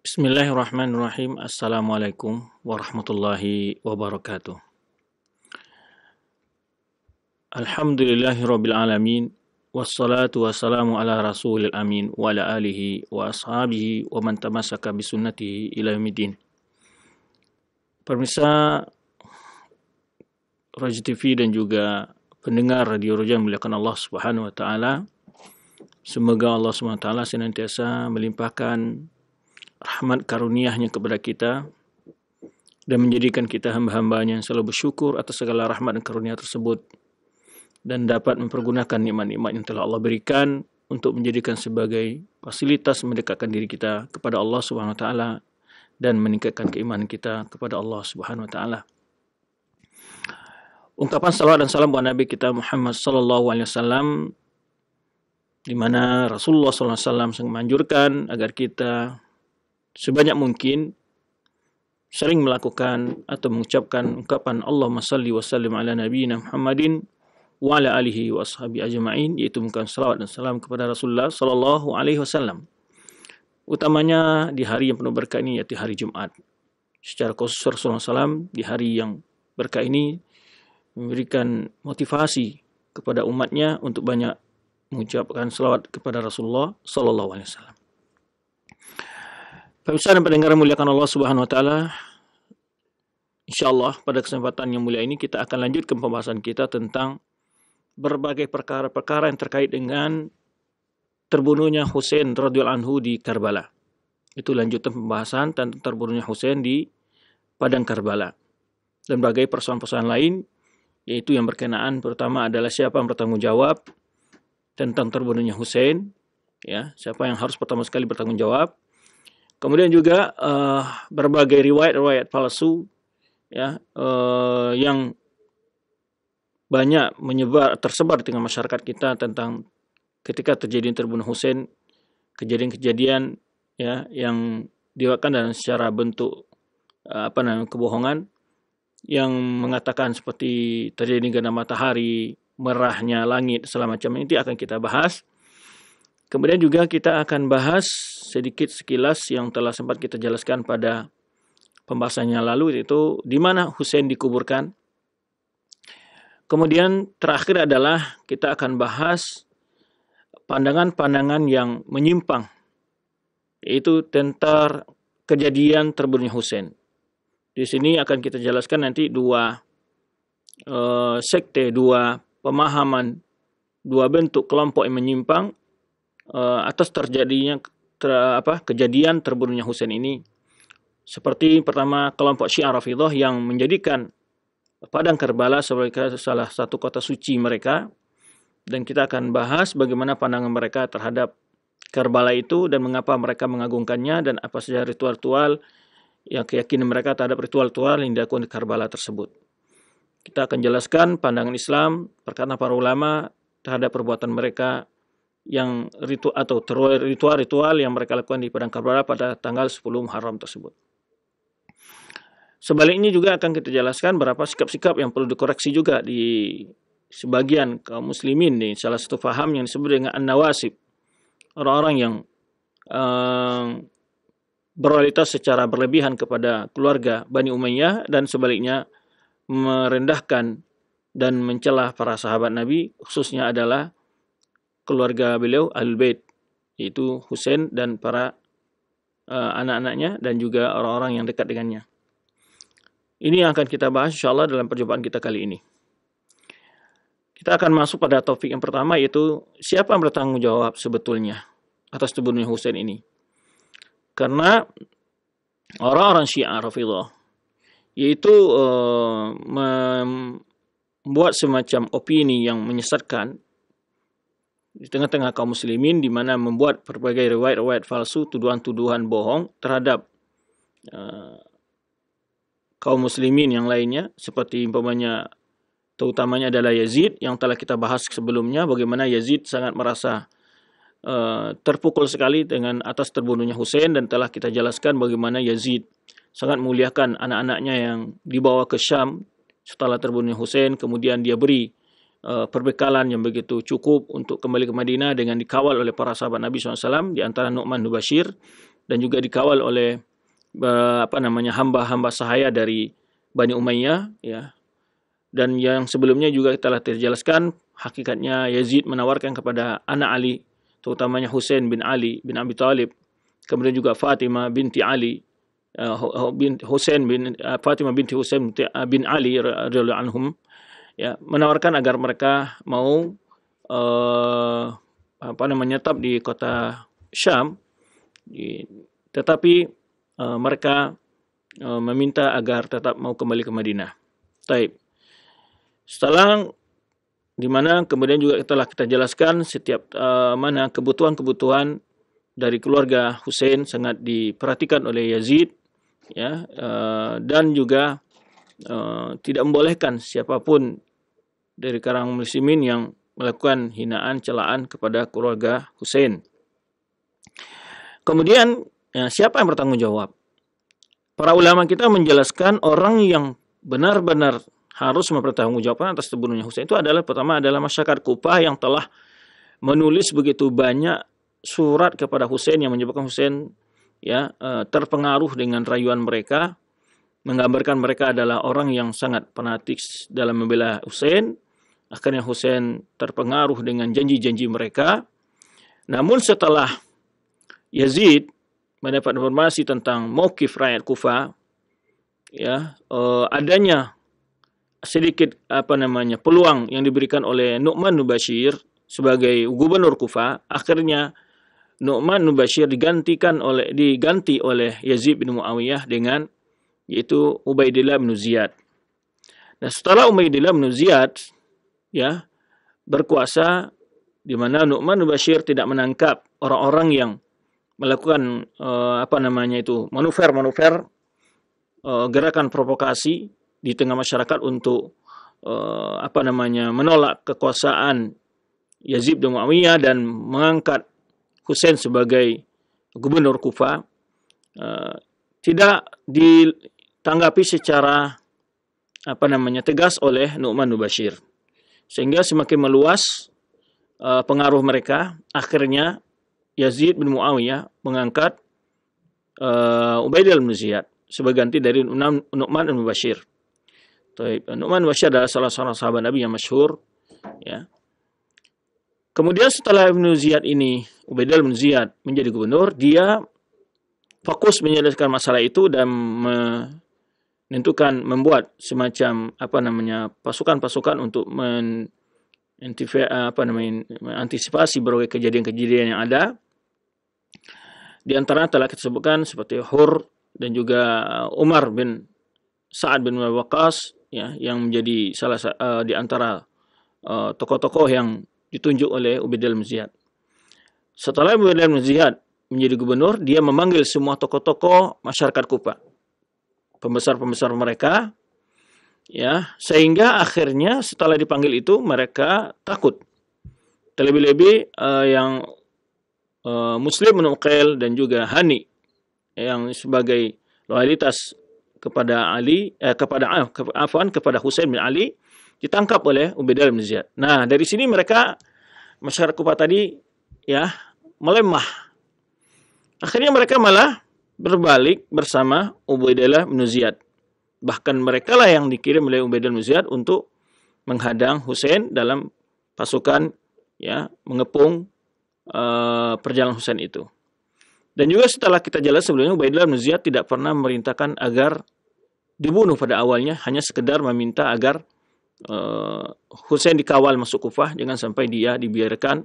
Bismillahirrahmanirrahim. Assalamualaikum warahmatullahi wabarakatuh. Alhamdulillahirabbil alamin wassalatu wassalamu ala rasulil amin wa ala alihi wa ashabihi wa man tamassaka bi sunnatihi ila yaumiddin. Pemirsa Raja TV dan juga pendengar Radio Raja muliakan Allah Subhanahu wa taala. Semoga Allah Subhanahu wa taala senantiasa melimpahkan rahmat karuniahnya kepada kita dan menjadikan kita hamba-hambanya yang selalu bersyukur atas segala rahmat dan karunia tersebut dan dapat mempergunakan nikmat-nikmat yang telah Allah berikan untuk menjadikan sebagai fasilitas mendekatkan diri kita kepada Allah Subhanahu Wa Taala dan meningkatkan keimanan kita kepada Allah Subhanahu Wa Taala. Ungkapan salawat dan salam buat Nabi kita Muhammad Sallallahu Alaihi Wasallam di mana Rasulullah Sallallahu Alaihi Wasallam menganjurkan agar kita sebanyak mungkin sering melakukan atau mengucapkan ungkapan Allah salli wa sallim ala Nabi Muhammadin wa ala alihi wa ashabi ajma'in iaitu mengucapkan salawat dan salam kepada Rasulullah sallallahu alaihi wasallam utamanya di hari yang penuh berkah ini iaitu hari Jumaat secara khusus Rasulullah SAW di hari yang berkah ini memberikan motivasi kepada umatnya untuk banyak mengucapkan salawat kepada Rasulullah sallallahu alaihi wasallam Pemirsa dan pendengar muliakan Allah Subhanahu wa taala. Insyaallah pada kesempatan yang mulia ini kita akan lanjutkan pembahasan kita tentang berbagai perkara-perkara yang terkait dengan terbunuhnya Hussein radhiyallahu anhu di Karbala. Itu lanjutan pembahasan tentang terbunuhnya Hussein di padang Karbala. Dan berbagai persoalan-persoalan lain yaitu yang berkenaan pertama adalah siapa yang bertanggung jawab tentang terbunuhnya Hussein, ya, siapa yang harus pertama sekali bertanggung jawab Kemudian juga uh, berbagai riwayat-riwayat palsu ya uh, yang banyak menyebar tersebar dengan masyarakat kita tentang ketika terjadi terbunuh Husain kejadian-kejadian ya yang diwakkan dalam secara bentuk uh, apa namanya kebohongan yang mengatakan seperti terjadi gerhana matahari merahnya langit selama macam ini akan kita bahas Kemudian juga kita akan bahas sedikit sekilas yang telah sempat kita jelaskan pada pembahasannya lalu yaitu di mana Husain dikuburkan. Kemudian terakhir adalah kita akan bahas pandangan-pandangan yang menyimpang yaitu tentang kejadian terbunuhnya Husain. Di sini akan kita jelaskan nanti dua eh, sekte, dua pemahaman, dua bentuk kelompok yang menyimpang uh, atas terjadinya ter, apa kejadian terbunuhnya Husain ini seperti pertama kelompok Syiah Rafidhah yang menjadikan Padang Karbala sebagai salah satu kota suci mereka dan kita akan bahas bagaimana pandangan mereka terhadap Karbala itu dan mengapa mereka mengagungkannya dan apa saja ritual-ritual yang keyakinan mereka terhadap ritual-ritual yang dilakukan di Karbala tersebut. Kita akan jelaskan pandangan Islam, perkataan para ulama terhadap perbuatan mereka yang ritual atau ritual-ritual yang mereka lakukan di Padang Karbala pada tanggal 10 Muharram tersebut. Sebaliknya juga akan kita jelaskan berapa sikap-sikap yang perlu dikoreksi juga di sebagian kaum muslimin nih salah satu faham yang disebut dengan an-nawasib orang-orang yang uh, secara berlebihan kepada keluarga Bani Umayyah dan sebaliknya merendahkan dan mencelah para sahabat Nabi khususnya adalah keluarga beliau Ahlul Bait yaitu Husain dan para uh, anak-anaknya dan juga orang-orang yang dekat dengannya. Ini yang akan kita bahas insya dalam perjumpaan kita kali ini. Kita akan masuk pada topik yang pertama yaitu siapa yang bertanggung jawab sebetulnya atas tubuhnya Husain ini. Karena orang-orang Syiah Rafidhah yaitu uh, eh, membuat semacam opini yang menyesatkan di tengah-tengah kaum muslimin di mana membuat berbagai riwayat-riwayat palsu, tuduhan-tuduhan bohong terhadap uh, kaum muslimin yang lainnya seperti umpamanya terutamanya adalah Yazid yang telah kita bahas sebelumnya bagaimana Yazid sangat merasa uh, terpukul sekali dengan atas terbunuhnya Hussein dan telah kita jelaskan bagaimana Yazid sangat memuliakan anak-anaknya yang dibawa ke Syam setelah terbunuhnya Hussein kemudian dia beri uh, perbekalan yang begitu cukup untuk kembali ke Madinah dengan dikawal oleh para sahabat Nabi SAW di antara Nu'man bin dan juga dikawal oleh uh, apa namanya hamba-hamba sahaya dari Bani Umayyah ya. Dan yang sebelumnya juga kita telah terjelaskan hakikatnya Yazid menawarkan kepada anak Ali terutamanya Hussein bin Ali bin Abi Talib kemudian juga Fatimah binti Ali eh, Hussein bin Fatimah binti Hussein bin Ali radhiyallahu anhum ya menawarkan agar mereka mau eh, apa namanya tetap di kota Syam di, tetapi eh, mereka eh, meminta agar tetap mau kembali ke Madinah. Taib. Setelah di mana kemudian juga telah kita jelaskan setiap eh, mana kebutuhan-kebutuhan dari keluarga Hussein sangat diperhatikan oleh Yazid ya eh, dan juga eh, tidak membolehkan siapapun dari kalangan muslimin yang melakukan hinaan celaan kepada keluarga Hussein. Kemudian ya, siapa yang bertanggung jawab? Para ulama kita menjelaskan orang yang benar-benar harus mempertanggungjawabkan atas terbunuhnya Hussein itu adalah pertama adalah masyarakat Kupah yang telah menulis begitu banyak surat kepada Hussein yang menyebabkan Hussein ya eh, terpengaruh dengan rayuan mereka menggambarkan mereka adalah orang yang sangat fanatik dalam membela Hussein. Akhirnya Hussein terpengaruh dengan janji-janji mereka. Namun setelah Yazid mendapat informasi tentang mokif rakyat Kufa, ya eh, adanya sedikit apa namanya peluang yang diberikan oleh Nu'man Nubashir sebagai gubernur Kufa, akhirnya Nu'man Nubashir digantikan oleh diganti oleh Yazid bin Muawiyah dengan yaitu Ubaidillah bin Ziyad. Nah, setelah Ubaidillah bin Ziyad ya berkuasa di mana Nu'man Bashir tidak menangkap orang-orang yang melakukan uh, apa namanya itu manuver-manuver uh, gerakan provokasi di tengah masyarakat untuk uh, apa namanya menolak kekuasaan Yazid bin Muawiyah dan mengangkat Hussein sebagai gubernur Kufa uh, tidak ditanggapi secara apa namanya tegas oleh Nu'man Bashir sehingga semakin meluas uh, pengaruh mereka akhirnya Yazid bin Muawiyah mengangkat uh, Ubaidillah bin Ziyad sebagai ganti dari Nu'man bin Bashir. Taib. Nu'man Bashir adalah salah seorang sahabat Nabi yang masyhur ya. Kemudian setelah Ibn Ziyad ini, Ubaidillah bin Ziyad menjadi gubernur, dia fokus menyelesaikan masalah itu dan me menentukan membuat semacam apa namanya pasukan-pasukan untuk men apa namanya antisipasi berbagai kejadian-kejadian yang ada. Di antara telah kita sebutkan seperti Hur dan juga uh, Umar bin Sa'ad bin Waqqas ya yang menjadi salah uh, di antara uh, tokoh-tokoh uh, yang ditunjuk oleh Ubaidillah bin Ziyad. Setelah Ubaidillah bin Ziyad menjadi gubernur, dia memanggil semua tokoh-tokoh masyarakat Kufah pembesar-pembesar mereka ya sehingga akhirnya setelah dipanggil itu mereka takut terlebih-lebih uh, yang uh, Muslim menukil dan juga Hani yang sebagai loyalitas kepada Ali eh, kepada ah, Afwan kepada Husain bin Ali ditangkap oleh Ubaidah bin Ziyad. Nah, dari sini mereka masyarakat Kufah tadi ya melemah. Akhirnya mereka malah berbalik bersama Ubaidillah bin Ziyad. Bahkan merekalah yang dikirim oleh Ubaidillah bin Ziyad untuk menghadang Hussein dalam pasukan ya mengepung uh, perjalanan Hussein itu. Dan juga setelah kita jelas sebelumnya Ubaidillah bin Ziyad tidak pernah memerintahkan agar dibunuh pada awalnya, hanya sekedar meminta agar uh, Hussein dikawal masuk Kufah jangan sampai dia dibiarkan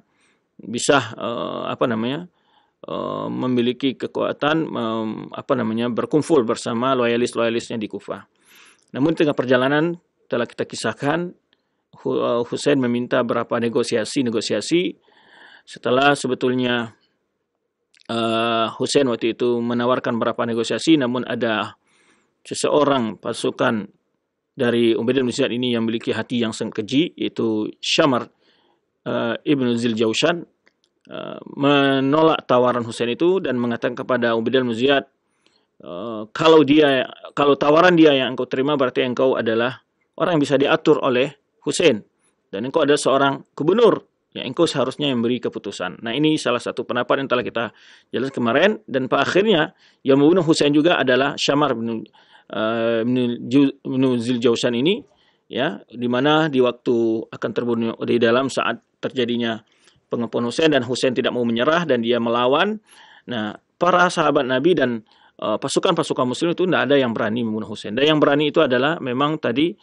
bisa uh, apa namanya? Eh, memiliki kekuatan um, apa namanya berkumpul bersama loyalis-loyalisnya di Kufah. Namun tengah perjalanan telah kita kisahkan eh, Hussein meminta berapa negosiasi-negosiasi setelah sebetulnya uh, eh, Husain waktu itu menawarkan berapa negosiasi namun ada seseorang pasukan dari Ubaidillah Musyad ini yang memiliki hati yang keji, yaitu Syamar uh, Ibnu Ziljaushan Eh, menolak tawaran Husain itu dan mengatakan kepada al Muziat, eh, kalau dia kalau tawaran dia yang engkau terima berarti engkau adalah orang yang bisa diatur oleh Husain dan engkau adalah seorang gubernur ya engkau seharusnya yang memberi keputusan. Nah ini salah satu pendapat yang telah kita jelas kemarin dan pada akhirnya yang membunuh Husain juga adalah Syamar bin, uh, bin Ziljausan ini ya di mana di waktu akan terbunuh di dalam saat terjadinya pengepun Hussein dan Hussein tidak mau menyerah dan dia melawan. Nah, para sahabat Nabi dan eh, pasukan-pasukan muslim itu tidak ada yang berani membunuh Hussein. Dan yang berani itu adalah memang tadi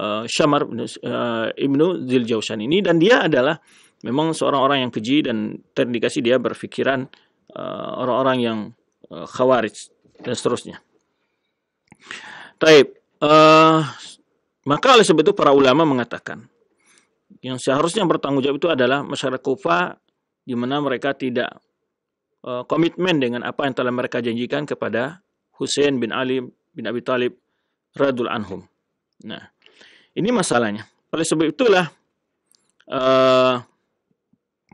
uh, Syamar uh, Ibnu Ziljawshan ini dan dia adalah memang seorang orang yang keji dan terindikasi dia berpikiran uh, orang-orang yang uh, khawarij dan seterusnya. Taib. Uh, maka oleh sebab itu para ulama mengatakan yang seharusnya bertanggung jawab itu adalah masyarakat Kufa di mana mereka tidak uh, komitmen dengan apa yang telah mereka janjikan kepada Hussein bin Ali bin Abi Talib radul anhum. Nah, ini masalahnya. Oleh sebab itulah uh,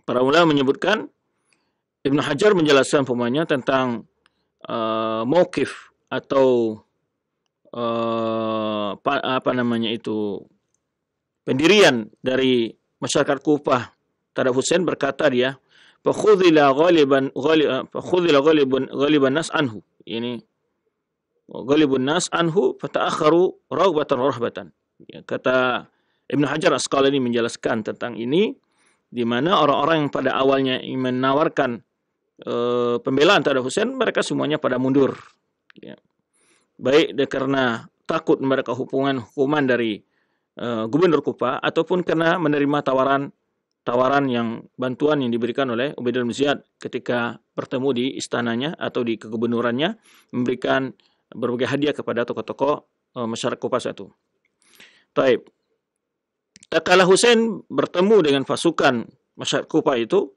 para ulama menyebutkan Ibnu Hajar menjelaskan pemainnya tentang uh, eh, mokif atau uh, apa namanya itu pendirian dari masyarakat Kufah terhadap Husain berkata dia, "Fakhudhila ghaliban eh, fakhudhila ghalibun ghaliban nas anhu." Ini ghalibun nas anhu fata'akharu raghbatan rahbatan. Ya, kata Ibnu Hajar ini menjelaskan tentang ini di mana orang-orang yang pada awalnya menawarkan e, pembelaan terhadap Husain mereka semuanya pada mundur. Ya. Baik karena takut mereka hubungan hukuman dari Eh, gubernur Kupa ataupun karena menerima tawaran tawaran yang bantuan yang diberikan oleh Ubedul Muziat ketika bertemu di istananya atau di kegubernurannya memberikan berbagai hadiah kepada tokoh-tokoh e, masyarakat Kupa satu. Taib. Tak kala Hussein bertemu dengan pasukan masyarakat Kupa itu,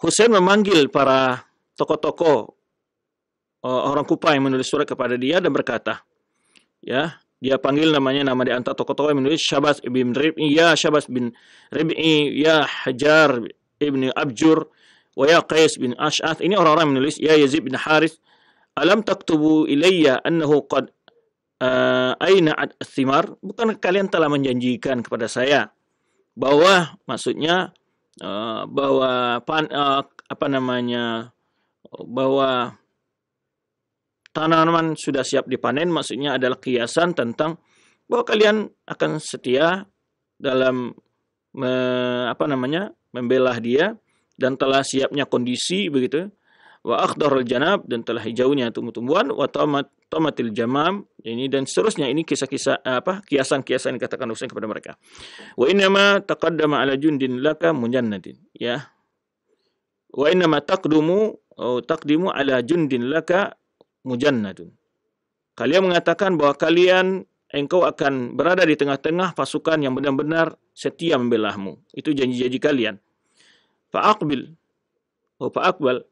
Hussein memanggil para tokoh-tokoh e, orang Kupa yang menulis surat kepada dia dan berkata, ya dia panggil namanya nama di antara tokoh-tokoh yang menulis Syabas bin Rib'i ya Syabas bin Rib'i ya Hajar ibn Abjur wa ya Qais bin Ash'ath ini orang-orang menulis ya Yazid bin Haris alam taktubu ilayya annahu qad uh, ad thimar bukan kalian telah menjanjikan kepada saya bahwa maksudnya uh, bahwa pan, uh, apa namanya bahwa tanaman sudah siap dipanen maksudnya adalah kiasan tentang bahwa kalian akan setia dalam me, apa namanya membelah dia dan telah siapnya kondisi begitu wa akhdarul janab dan telah hijaunya tumbuh-tumbuhan wa tomat tomatil jamam ini dan seterusnya ini kisah-kisah apa kiasan-kiasan yang dikatakan Husain kepada mereka wa innama taqaddama ala jundin laka munjannatin ya wa innama taqdumu atau taqdimu ala jundin laka mujannadun. Kalian mengatakan bahwa kalian engkau akan berada di tengah-tengah pasukan yang benar-benar setia membelahmu. Itu janji-janji kalian. Akbil, Oh, Akbal,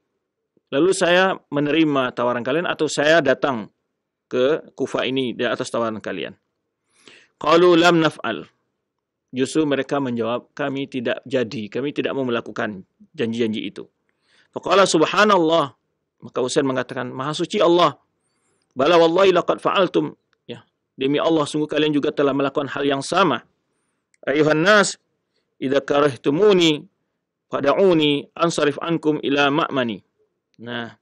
Lalu saya menerima tawaran kalian atau saya datang ke Kufa ini di atas tawaran kalian. Qalu lam naf'al. Justru mereka menjawab, kami tidak jadi, kami tidak mau melakukan janji-janji itu. Faqala subhanallah, maka Usain mengatakan, Maha suci Allah. Bala wallahi laqad fa'altum. Ya. Demi Allah, sungguh kalian juga telah melakukan hal yang sama. Ayuhan nas, idha karihtumuni, fada'uni, ansarif ankum ila ma'mani. Nah,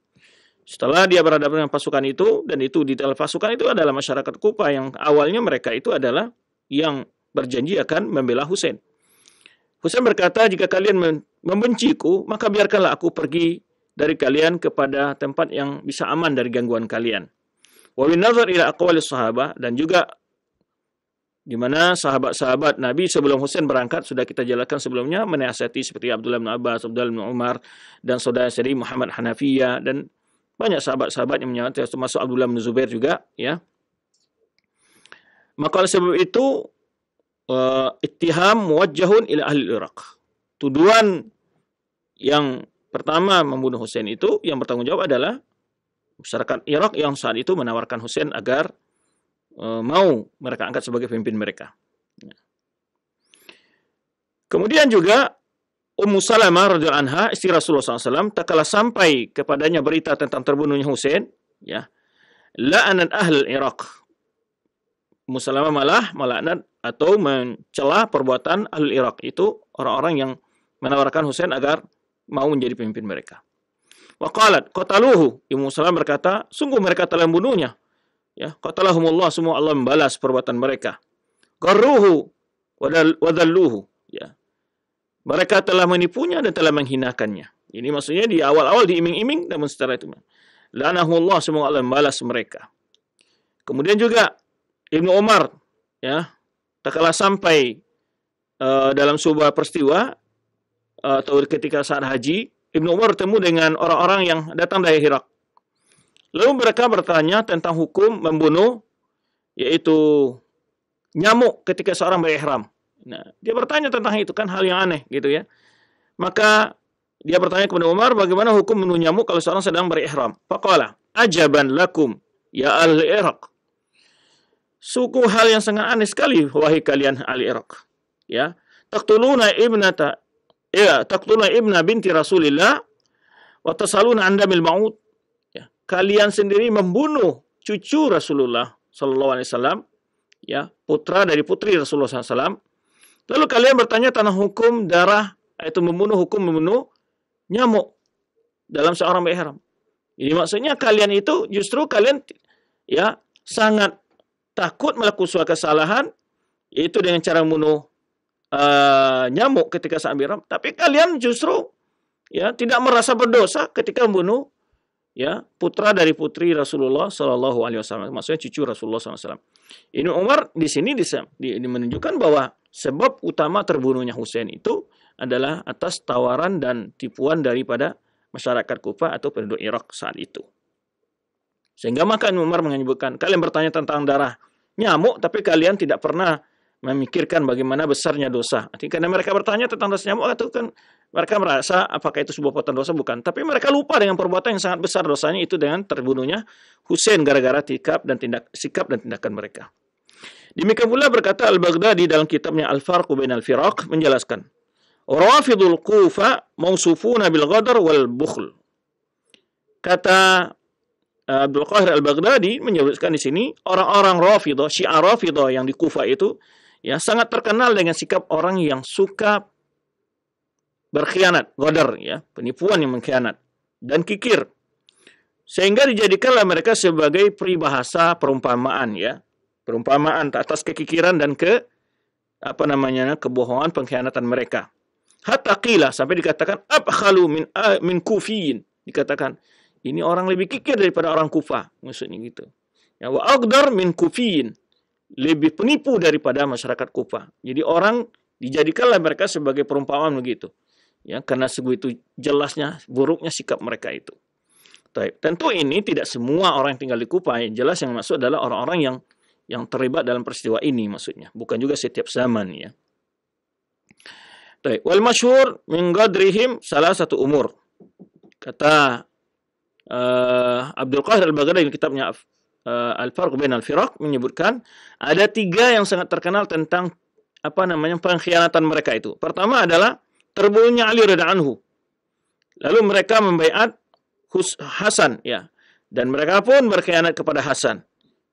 setelah dia berhadapan dengan pasukan itu, dan itu di dalam pasukan itu adalah masyarakat Kufa yang awalnya mereka itu adalah yang berjanji akan membela Husain. Husain berkata, jika kalian membenciku, maka biarkanlah aku pergi dari kalian kepada tempat yang bisa aman dari gangguan kalian. Wa nazar ila aqwalis sahabah dan juga di mana sahabat-sahabat Nabi sebelum Husain berangkat sudah kita jelaskan sebelumnya menasihati seperti Abdullah bin Abbas, Abdullah bin Umar dan saudara seri Muhammad Hanafiya dan banyak sahabat-sahabat yang menyatakan termasuk Abdullah bin Zubair juga ya. Maka oleh sebab itu uh, ittiham muwajjahun ila ahli Iraq. Tuduhan yang pertama membunuh Husain itu yang bertanggung jawab adalah masyarakat Irak yang saat itu menawarkan Husain agar e, mau mereka angkat sebagai pemimpin mereka. Ya. Kemudian juga Ummu Salamah radhiyallahu anha istri Rasulullah SAW tak kala sampai kepadanya berita tentang terbunuhnya Husain, ya. La'anat ahlul Irak. Ummu Salamah malah melaknat atau mencela perbuatan ahlul Irak itu orang-orang yang menawarkan Husain agar mau menjadi pemimpin mereka. Waqalat Luhu, Imam Salam berkata, sungguh mereka telah membunuhnya. Ya, Allah semua Allah membalas perbuatan mereka. Garruhu wadalluhu. Ya. Mereka telah menipunya dan telah menghinakannya. Ini maksudnya di awal-awal diiming-iming namun setelah itu. Lanahullah semua Allah membalas mereka. Kemudian juga Ibnu Umar ya, tak kalah sampai uh, dalam sebuah peristiwa atau ketika saat haji, Ibnu Umar bertemu dengan orang-orang yang datang dari Irak. Lalu mereka bertanya tentang hukum membunuh yaitu nyamuk ketika seorang berihram. Nah, dia bertanya tentang itu kan hal yang aneh gitu ya. Maka dia bertanya kepada Umar bagaimana hukum membunuh nyamuk kalau seorang sedang berihram. Faqala, ajaban lakum ya al Irak. Suku hal yang sangat aneh sekali wahai kalian al Irak. Ya, Taktuluna ibnata Ya, taktuluna ibna binti Rasulillah wa tasaluna an damil maut. Ya, kalian sendiri membunuh cucu Rasulullah sallallahu alaihi wasallam, ya, putra dari putri Rasulullah SAW. Lalu kalian bertanya tanah hukum darah itu membunuh hukum membunuh nyamuk dalam seorang ihram. Ini maksudnya kalian itu justru kalian ya sangat takut melakukan suatu kesalahan yaitu dengan cara membunuh uh, nyamuk ketika saat miram, tapi kalian justru ya tidak merasa berdosa ketika membunuh ya putra dari putri Rasulullah Shallallahu Alaihi Wasallam, maksudnya cucu Rasulullah Wasallam. Ini Umar di sini di, di, menunjukkan bahwa sebab utama terbunuhnya Husain itu adalah atas tawaran dan tipuan daripada masyarakat Kufa atau penduduk Irak saat itu. Sehingga maka Umar menyebutkan, kalian bertanya tentang darah nyamuk, tapi kalian tidak pernah memikirkan bagaimana besarnya dosa. Karena mereka bertanya tentang dosa nyamuk itu kan mereka merasa apakah itu sebuah perbuatan dosa bukan. Tapi mereka lupa dengan perbuatan yang sangat besar dosanya itu dengan terbunuhnya Hussein gara-gara sikap dan tindak sikap dan tindakan mereka. Demikian pula berkata Al-Baghdadi dalam kitabnya Al-Farqu bin Al-Firaq menjelaskan, "Rafidul Kufa mausufuna bil ghadar wal bukhl." Kata eh, Abdul Qahir Al-Baghdadi menyebutkan di sini orang-orang Rafidah, Syiah Rafidah yang di Kufa itu ya sangat terkenal dengan sikap orang yang suka berkhianat, godar ya, penipuan yang mengkhianat dan kikir. Sehingga dijadikanlah mereka sebagai peribahasa perumpamaan ya, perumpamaan atas kekikiran dan ke apa namanya kebohongan pengkhianatan mereka. Hatta qila sampai dikatakan abkhalu min min kufiyin dikatakan ini orang lebih kikir daripada orang Kufa maksudnya gitu. Ya wa min kufiyin lebih penipu daripada masyarakat Kufa. Jadi orang dijadikanlah mereka sebagai perumpamaan begitu. Ya, karena segitu jelasnya buruknya sikap mereka itu. Tapi Tentu ini tidak semua orang yang tinggal di Kufa, yang jelas yang masuk adalah orang-orang yang yang terlibat dalam peristiwa ini maksudnya, bukan juga setiap zaman ya. Tapi Wal masyhur min gadrihim salah satu umur. Kata uh, Abdul Qahir Al-Baghdadi kitabnya uh, Al-Farq bin Al-Firaq menyebutkan ada tiga yang sangat terkenal tentang apa namanya pengkhianatan mereka itu. Pertama adalah terbunuhnya Ali Anhu, Lalu mereka membaiat Hasan ya. Dan mereka pun berkhianat kepada Hasan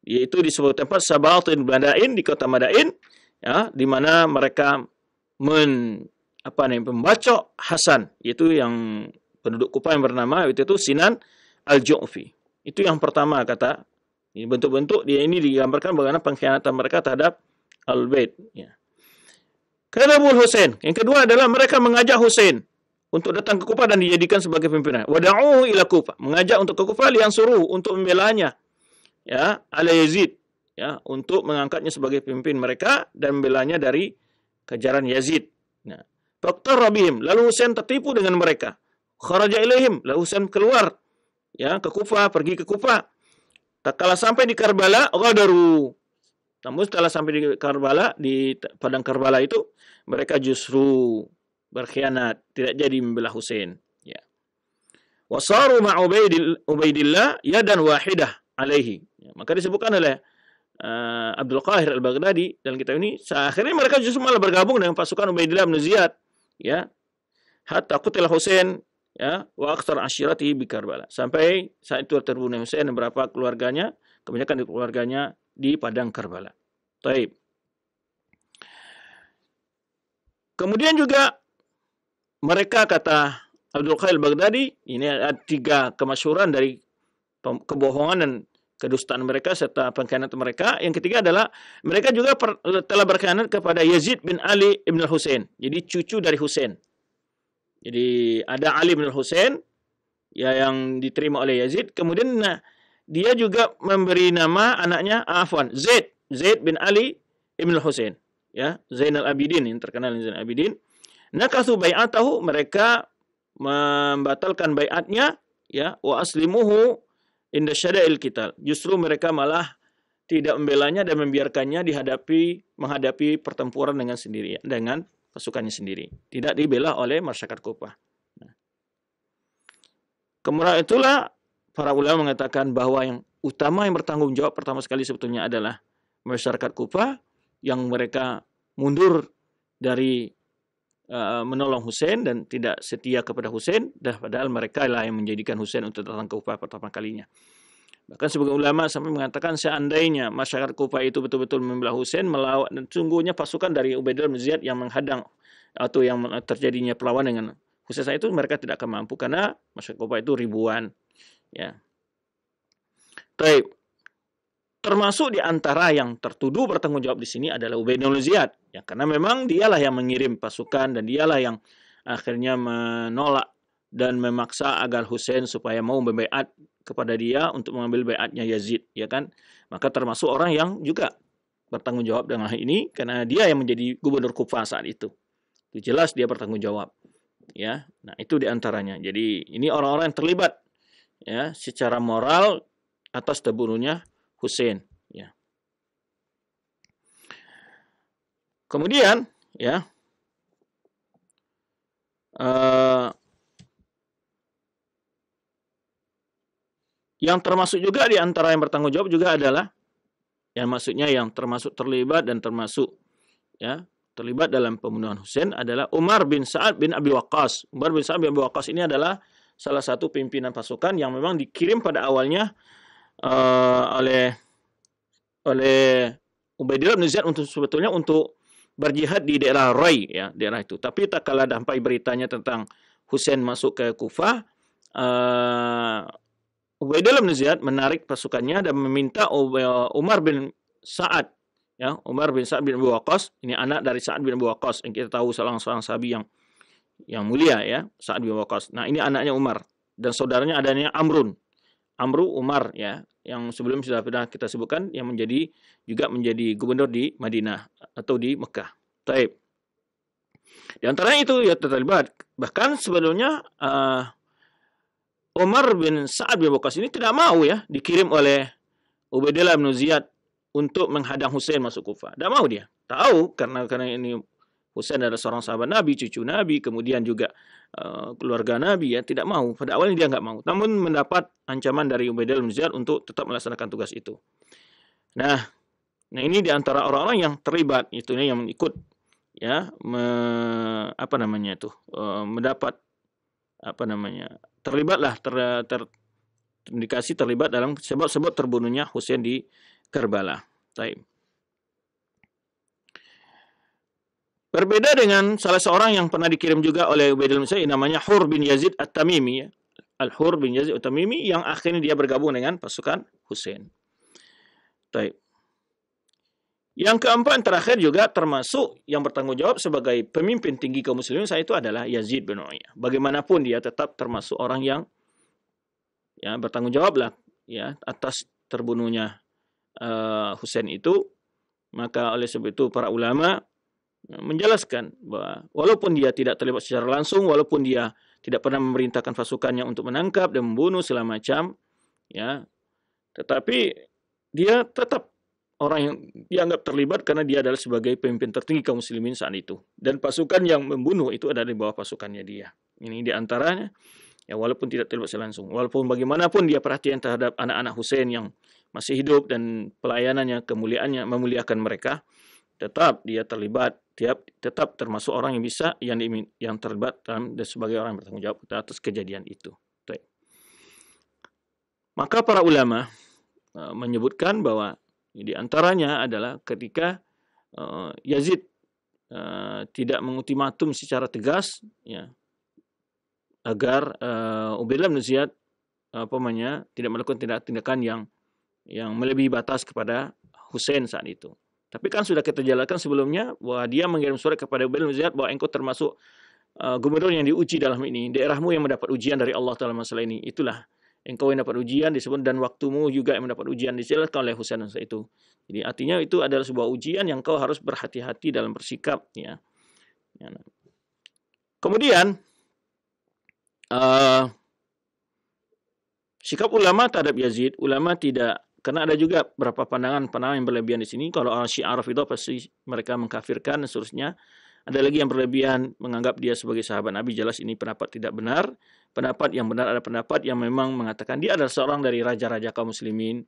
yaitu di sebuah tempat Sabatin Badain di kota Madain ya di mana mereka men apa nih Hasan yaitu yang penduduk Kufa yang bernama itu itu Sinan Al-Ju'fi. Itu yang pertama kata ini bentuk-bentuk dia ini digambarkan bagaimana pengkhianatan mereka terhadap Al-Bait. Ya. Kadabul Husain. Yang kedua adalah mereka mengajak Husain untuk datang ke Kufa dan dijadikan sebagai pimpinan. Wada'u ila Kufa. Mengajak untuk ke Kufa yang suruh untuk membelanya. Ya, ala Yazid. Ya, untuk mengangkatnya sebagai pimpin mereka dan membelanya dari kejaran Yazid. Nah, Faktor Rabihim. Lalu Husain tertipu dengan mereka. Kharaja ilaihim. Lalu Husain keluar. Ya, ke Kufa, pergi ke Kufa. Tak kalah sampai di Karbala, Ghadaru. Namun setelah sampai di Karbala, di Padang Karbala itu, mereka justru berkhianat, tidak jadi membelah Husain. Ya. Wasaru ma Ubaidillah yadan wahidah alaihi. Ya, maka disebutkan oleh uh, Abdul Qahir al-Baghdadi dalam kitab ini, akhirnya mereka justru malah bergabung dengan pasukan Ubaidillah bin Ziyad. Ya. Hatta takutilah Husain ya wa aktsar ashirati bi Karbala sampai saat itu terbunuh Husain dan berapa keluarganya kebanyakan keluarganya di padang Karbala. Taib. Kemudian juga mereka kata Abdul Khail Baghdadi ini ada tiga kemasyuran dari kebohongan dan kedustaan mereka serta pengkhianat mereka. Yang ketiga adalah mereka juga telah berkhianat kepada Yazid bin Ali ibn Husain. Jadi cucu dari Husain. Jadi ada Ali bin Hussein ya yang diterima oleh Yazid. Kemudian nah, dia juga memberi nama anaknya Afwan Zaid Zaid bin Ali ibn Hussein ya Zainal Abidin yang terkenal Zainal Abidin. Nah Nakasu tahu mereka membatalkan bayatnya ya wa aslimuhu inda syada'il qital. Justru mereka malah tidak membelanya dan membiarkannya dihadapi menghadapi pertempuran dengan sendirian dengan pasukannya sendiri, tidak dibela oleh masyarakat Kufah. Nah. Kemudian itulah para ulama mengatakan bahwa yang utama yang bertanggung jawab pertama sekali sebetulnya adalah masyarakat Kufah yang mereka mundur dari uh, menolong Hussein dan tidak setia kepada Hussein, dan padahal mereka lah yang menjadikan Hussein untuk datang ke Kufah pertama kalinya. Bahkan sebagai ulama sampai mengatakan seandainya masyarakat Kufa itu betul-betul membelah Husain melawan dan sungguhnya pasukan dari Ubaidillah bin Ziyad yang menghadang atau yang terjadinya perlawanan dengan Husain itu mereka tidak akan mampu karena masyarakat Kufa itu ribuan ya. Baik. Termasuk di antara yang tertuduh bertanggung jawab di sini adalah Ubaidillah bin Ziyad ya karena memang dialah yang mengirim pasukan dan dialah yang akhirnya menolak dan memaksa agar Hussein supaya mau berbaiat kepada dia untuk mengambil baiatnya Yazid, ya kan? Maka termasuk orang yang juga bertanggung jawab dengan hal ini karena dia yang menjadi gubernur Kufa saat itu. Itu jelas dia bertanggung jawab. Ya. Nah, itu diantaranya. Jadi ini orang-orang yang terlibat ya secara moral atas terbunuhnya Hussein, ya. Kemudian, ya. Uh, Yang termasuk juga di antara yang bertanggung jawab juga adalah yang maksudnya yang termasuk terlibat dan termasuk ya terlibat dalam pembunuhan Husain adalah Umar bin Sa'ad bin Abi Waqqas. Umar bin Sa'ad bin Abi Waqqas ini adalah salah satu pimpinan pasukan yang memang dikirim pada awalnya uh, oleh oleh Ubaidillah bin Ziyad untuk sebetulnya untuk berjihad di daerah Rai ya, daerah itu. Tapi tak kala dampak beritanya tentang Husain masuk ke Kufah, uh, Ubaidillah bin Ziyad menarik pasukannya dan meminta Umar bin Sa'ad ya Umar bin Sa'ad bin Abu Waqqas ini anak dari Sa'ad bin Abu Waqqas yang kita tahu seorang seorang sahabi yang yang mulia ya Sa'ad bin Abu Waqqas. Nah, ini anaknya Umar dan saudaranya adanya Amrun. Amru Umar ya yang sebelum sudah pernah kita sebutkan yang menjadi juga menjadi gubernur di Madinah atau di Mekah. Baik. Di antaranya itu ya terlibat. Bahkan sebelumnya uh, Umar bin Sa'ad bin Waqqas ini tidak mau ya dikirim oleh Ubaidillah bin Ziyad untuk menghadang Husain masuk Kufah. Tidak mau dia. Tahu karena karena ini Husain adalah seorang sahabat Nabi, cucu Nabi, kemudian juga uh, keluarga Nabi ya tidak mau. Pada awalnya dia nggak mau. Namun mendapat ancaman dari Ubaidillah bin Ziyad untuk tetap melaksanakan tugas itu. Nah, nah ini diantara orang-orang yang terlibat itu yang ikut ya me, apa namanya itu uh, mendapat apa namanya terlibatlah ter, ter, indikasi terlibat dalam sebab-sebab terbunuhnya Husain di Karbala. Taib. Berbeda dengan salah seorang yang pernah dikirim juga oleh Ubaidul Musa namanya Hur bin Yazid At-Tamimi ya. Al-Hur bin Yazid At-Tamimi yang akhirnya dia bergabung dengan pasukan Husain. Taib. Yang keempat terakhir juga termasuk yang bertanggung jawab sebagai pemimpin tinggi kaum muslimin saya itu adalah Yazid bin Bagaimanapun dia tetap termasuk orang yang ya bertanggung jawab lah ya atas terbunuhnya uh, eh, Husain itu. Maka oleh sebab itu para ulama ya, menjelaskan bahwa walaupun dia tidak terlibat secara langsung, walaupun dia tidak pernah memerintahkan pasukannya untuk menangkap dan membunuh segala macam, ya, tetapi dia tetap orang yang dianggap terlibat karena dia adalah sebagai pemimpin tertinggi kaum muslimin saat itu. Dan pasukan yang membunuh itu ada di bawah pasukannya dia. Ini diantaranya, ya walaupun tidak terlibat secara langsung. Walaupun bagaimanapun dia perhatian terhadap anak-anak Hussein yang masih hidup dan pelayanannya, kemuliaannya, memuliakan mereka, tetap dia terlibat, tiap tetap termasuk orang yang bisa, yang di, yang terlibat dalam, dan sebagai orang yang bertanggung jawab atas kejadian itu. Maka para ulama eh, menyebutkan bahwa di antaranya adalah ketika uh, Yazid uh, tidak mengutimatum secara tegas ya agar uh, Ubaidillah bin Ziyad apa namanya tidak melakukan tindakan-tindakan yang yang melebihi batas kepada Hussein saat itu. Tapi kan sudah kita jelaskan sebelumnya bahwa dia mengirim surat kepada Ubaidillah bin Ziyad bahwa engkau termasuk uh, gubernur yang diuji dalam ini, daerahmu yang mendapat ujian dari Allah dalam masalah ini. Itulah engkau yang dapat ujian disebut dan waktumu juga yang mendapat ujian dijelaskan oleh Husain itu. Jadi artinya itu adalah sebuah ujian yang kau harus berhati-hati dalam bersikap ya. ya nah. Kemudian uh, sikap ulama terhadap Yazid, ulama tidak karena ada juga beberapa pandangan-pandangan yang berlebihan di sini. Kalau orang Syiah itu pasti mereka mengkafirkan dan seterusnya. Ada lagi yang berlebihan menganggap dia sebagai sahabat Nabi, jelas ini pendapat tidak benar. Pendapat yang benar ada pendapat yang memang mengatakan dia adalah seorang dari raja-raja kaum muslimin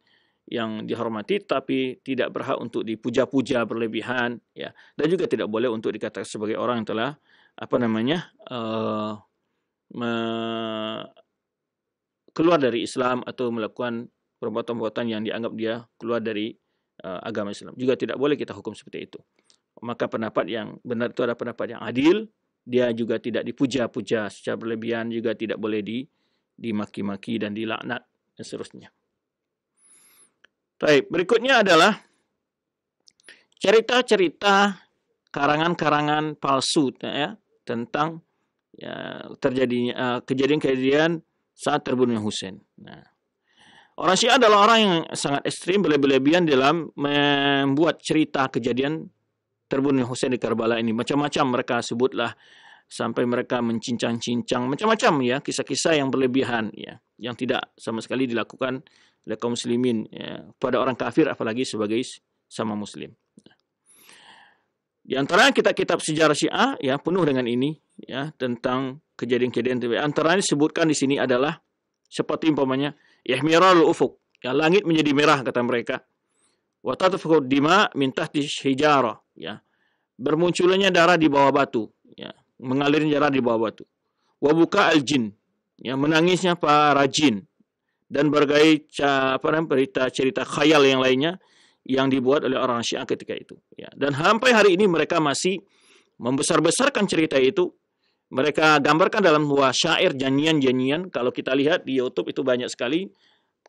yang dihormati tapi tidak berhak untuk dipuja-puja berlebihan ya dan juga tidak boleh untuk dikatakan sebagai orang yang telah apa namanya uh, keluar dari Islam atau melakukan perbuatan-perbuatan yang dianggap dia keluar dari uh, agama Islam juga tidak boleh kita hukum seperti itu maka pendapat yang benar itu adalah pendapat yang adil. Dia juga tidak dipuja-puja secara berlebihan, juga tidak boleh di dimaki-maki dan dilaknat dan seterusnya. Baik, berikutnya adalah cerita-cerita karangan-karangan palsu ya, tentang ya, terjadinya eh, kejadian-kejadian saat terbunuhnya Husain. Nah, orang Syiah adalah orang yang sangat ekstrim berlebihan dalam membuat cerita kejadian terbunuh Husain di Karbala ini. Macam-macam mereka sebutlah sampai mereka mencincang-cincang macam-macam ya kisah-kisah yang berlebihan ya yang tidak sama sekali dilakukan oleh kaum muslimin ya, pada orang kafir apalagi sebagai sama muslim. Di antara kitab-kitab sejarah Syiah ya penuh dengan ini ya tentang kejadian-kejadian tersebut. Antara yang disebutkan di sini adalah seperti umpamanya ihmiralul ufuk ya langit menjadi merah kata mereka. Wa tatfuku dima min tahti hijarah ya bermunculannya darah di bawah batu ya mengalirnya darah di bawah batu wabuka al jin ya menangisnya para jin dan berbagai apa namanya cerita cerita khayal yang lainnya yang dibuat oleh orang Syiah ketika itu ya dan sampai hari ini mereka masih membesar-besarkan cerita itu mereka gambarkan dalam buah syair janjian-janjian kalau kita lihat di YouTube itu banyak sekali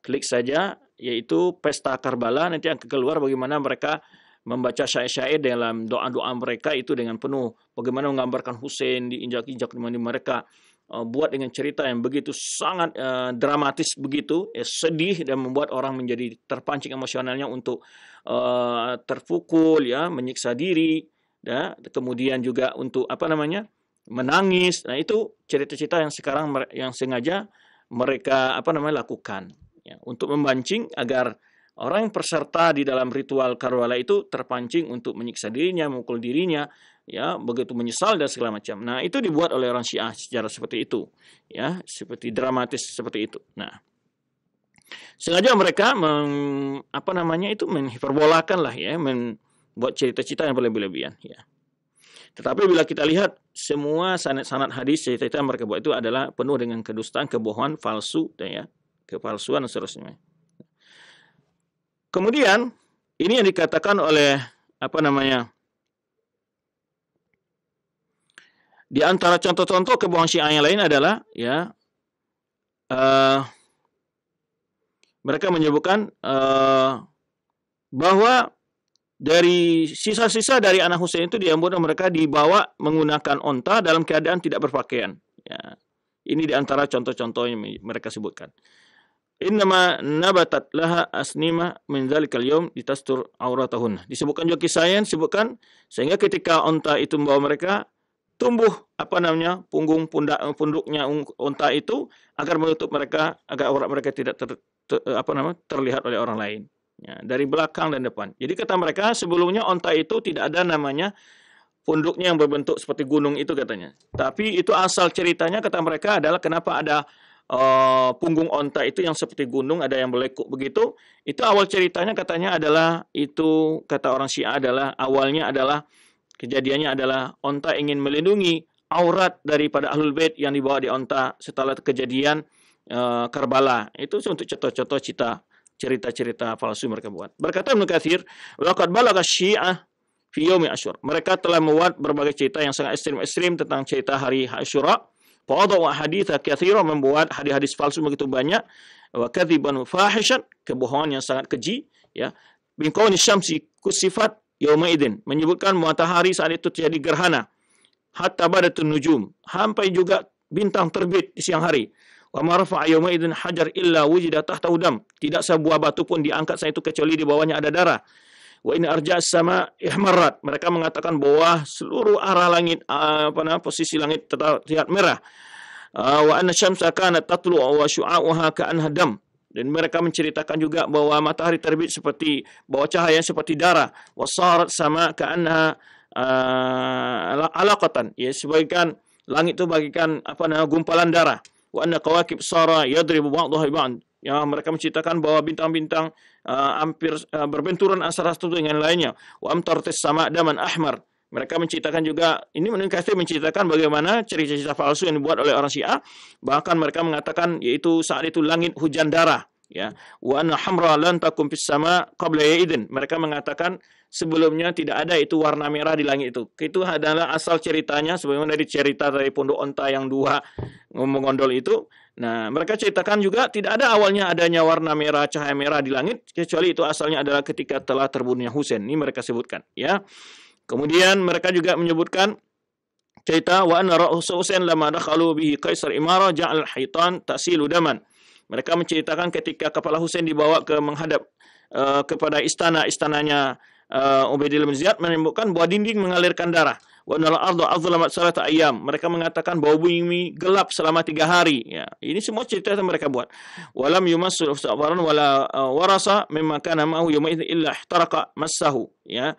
klik saja yaitu pesta Karbala nanti akan keluar bagaimana mereka membaca syair-syair dalam doa-doa mereka itu dengan penuh. Bagaimana menggambarkan Hussein diinjak-injak di mana mereka uh, buat dengan cerita yang begitu sangat uh, dramatis begitu ya, sedih dan membuat orang menjadi terpancing emosionalnya untuk uh, terpukul ya menyiksa diri ya kemudian juga untuk apa namanya menangis nah itu cerita-cerita yang sekarang yang sengaja mereka apa namanya lakukan ya, untuk memancing agar Orang yang peserta di dalam ritual Karwala itu terpancing untuk menyiksa dirinya, memukul dirinya, ya, begitu menyesal dan segala macam. Nah, itu dibuat oleh orang Syiah secara seperti itu, ya, seperti dramatis seperti itu. Nah, sengaja mereka meng, apa namanya itu menghiperbolakan lah ya, membuat cerita-cerita yang berlebih-lebihan, ya. Tetapi bila kita lihat semua sanad-sanad hadis cerita-cerita yang mereka buat itu adalah penuh dengan kedustaan, kebohongan, palsu, ya, kepalsuan dan seterusnya. Kemudian ini yang dikatakan oleh apa namanya? Di antara contoh-contoh kebohongan Syiah yang lain adalah ya uh, mereka menyebutkan uh, bahwa dari sisa-sisa dari anak Husain itu diambil mereka dibawa menggunakan onta dalam keadaan tidak berpakaian. Ya. Ini di antara contoh-contoh yang mereka sebutkan. Innama nabatat laha asnima min zalikal yawm litastur auratahun. Disebutkan juga kisahnya, disebutkan sehingga ketika onta itu membawa mereka tumbuh apa namanya punggung pundak punduknya onta itu agar menutup mereka agar aurat mereka tidak ter, ter, eh, apa nama terlihat oleh orang lain. Ya, dari belakang dan depan. Jadi kata mereka sebelumnya onta itu tidak ada namanya punduknya yang berbentuk seperti gunung itu katanya. Tapi itu asal ceritanya kata mereka adalah kenapa ada uh, punggung onta itu yang seperti gunung ada yang melekuk begitu itu awal ceritanya katanya adalah itu kata orang Syiah adalah awalnya adalah kejadiannya adalah onta ingin melindungi aurat daripada ahlul bait yang dibawa di onta setelah kejadian uh, Karbala itu untuk contoh-contoh cita cerita-cerita palsu mereka buat berkata Ibnu Katsir laqad balagha syiah fi yaumi mereka telah membuat berbagai cerita yang sangat ekstrim-ekstrim tentang cerita hari ashura. Fawada'a haditha kathira membuat hadis-hadis palsu begitu banyak. Wa kathiban fahishan, kebohongan yang sangat keji. Ya. Bin kawani syamsi kusifat yawma'idin. Menyebutkan matahari saat itu terjadi gerhana. Hatta badatun nujum. Hampai juga bintang terbit di siang hari. Wa marafa yawma'idin hajar illa wujida tahta Tidak sebuah batu pun diangkat saat itu kecuali di bawahnya ada darah wa in arja sama ihmarat. Mereka mengatakan bahwa seluruh arah langit eh, apa namanya posisi langit tetap lihat merah. Eh, wa anna syamsa kanat tatlu wa syu'a'uha ka'anha Dan mereka menceritakan juga bahwa matahari terbit seperti bahwa cahaya seperti darah. Wasarat sama ka'anha uh, alaqatan. Ya sebagikan langit itu bagikan apa namanya gumpalan darah. Wa anna kawakib sara yadribu ba'daha ba'd Ya, mereka menceritakan bahwa bintang-bintang uh, hampir uh, berbenturan antara satu dengan lainnya. Wa amtartis sama daman ahmar. Mereka menceritakan juga ini meningkatkan menceritakan bagaimana cerita-cerita palsu yang dibuat oleh orang Syiah. Bahkan mereka mengatakan yaitu saat itu langit hujan darah ya wa hamra lan takum fis sama qabla yaidin mereka mengatakan sebelumnya tidak ada itu warna merah di langit itu itu adalah asal ceritanya sebagaimana dari cerita dari pondok onta yang dua ngomong mengondol itu Nah, mereka ceritakan juga tidak ada awalnya adanya warna merah, cahaya merah di langit, kecuali itu asalnya adalah ketika telah terbunuhnya Husain. Ini mereka sebutkan, ya. Kemudian mereka juga menyebutkan cerita wa anna ra'sa Husain lama dakhalu bihi Kaisar Imara ja'al haitan tasilu daman. Mereka menceritakan ketika kepala Husain dibawa ke menghadap uh, kepada istana-istananya uh, eh, Ubaidillah bin Ziyad menemukan bahwa dinding mengalirkan darah. wanal ardu azlamat salata ayam. Mereka mengatakan bahwa bumi gelap selama tiga hari. Ya. Ini semua cerita yang mereka buat. Walam yumassul sa'baran wala uh, warasa mimma kana ma'hu ini ilah ihtaraqa massahu. Ya.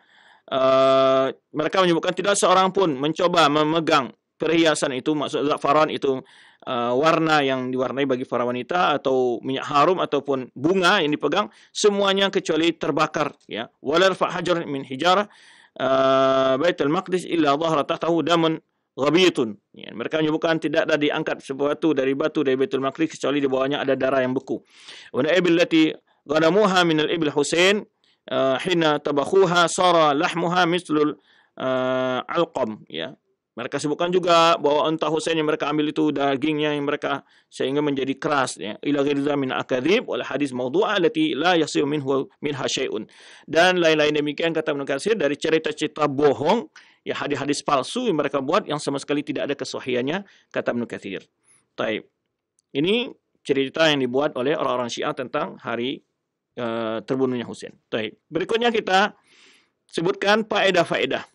Uh, mereka menyebutkan tidak seorang pun mencoba memegang perhiasan itu maksud za'faran itu uh, warna yang diwarnai bagi para wanita atau minyak harum ataupun bunga yang dipegang semuanya kecuali terbakar ya walarfa hajar min hijarah Baitul al-Maqdis illa zahra tahtahu damun ghabitun. Ya, mereka menyebutkan tidak ada diangkat sesuatu dari batu dari Baitul Maqdis kecuali di bawahnya ada darah yang beku. Wa al-ibil lati ghanamuha min al ibl Husain hina tabakhuha sara lahmuha mislul alqam ya Mereka sebutkan juga bahwa unta Husain yang mereka ambil itu dagingnya yang mereka sehingga menjadi keras ya. Ila ghairil min akadhib wal hadis mawdu'a allati la yasihu minhu min hasyai'un. Dan lain-lain demikian kata Ibnu Katsir dari cerita-cerita bohong ya hadis-hadis palsu yang mereka buat yang sama sekali tidak ada kesahihannya kata Ibnu Katsir. Taib. Ini cerita yang dibuat oleh orang-orang Syiah tentang hari uh, terbunuhnya Husain. Baik. Berikutnya kita sebutkan faedah-faedah.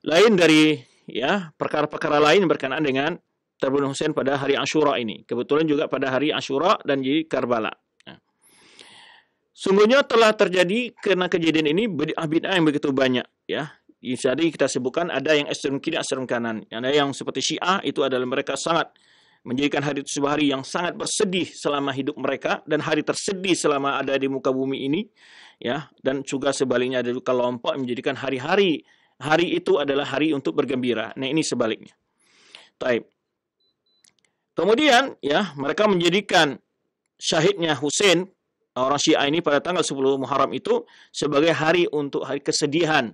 Lain dari ya perkara-perkara lain berkenaan dengan terbunuh Hussein pada hari Ashura ini. Kebetulan juga pada hari Ashura dan di Karbala. Ya. Sungguhnya telah terjadi karena kejadian ini bid'ah-bid'ah yang begitu banyak ya. Jadi kita sebutkan ada yang ekstrem kiri, ekstrem kanan. Ada yang seperti Syiah itu adalah mereka sangat menjadikan hari itu sebuah hari yang sangat bersedih selama hidup mereka dan hari tersedih selama ada di muka bumi ini ya dan juga sebaliknya ada juga kelompok menjadikan hari-hari Hari itu adalah hari untuk bergembira. Nah, ini sebaliknya. Taib. Kemudian ya, mereka menjadikan syahidnya Husain orang Syiah ini pada tanggal 10 Muharram itu sebagai hari untuk hari kesedihan.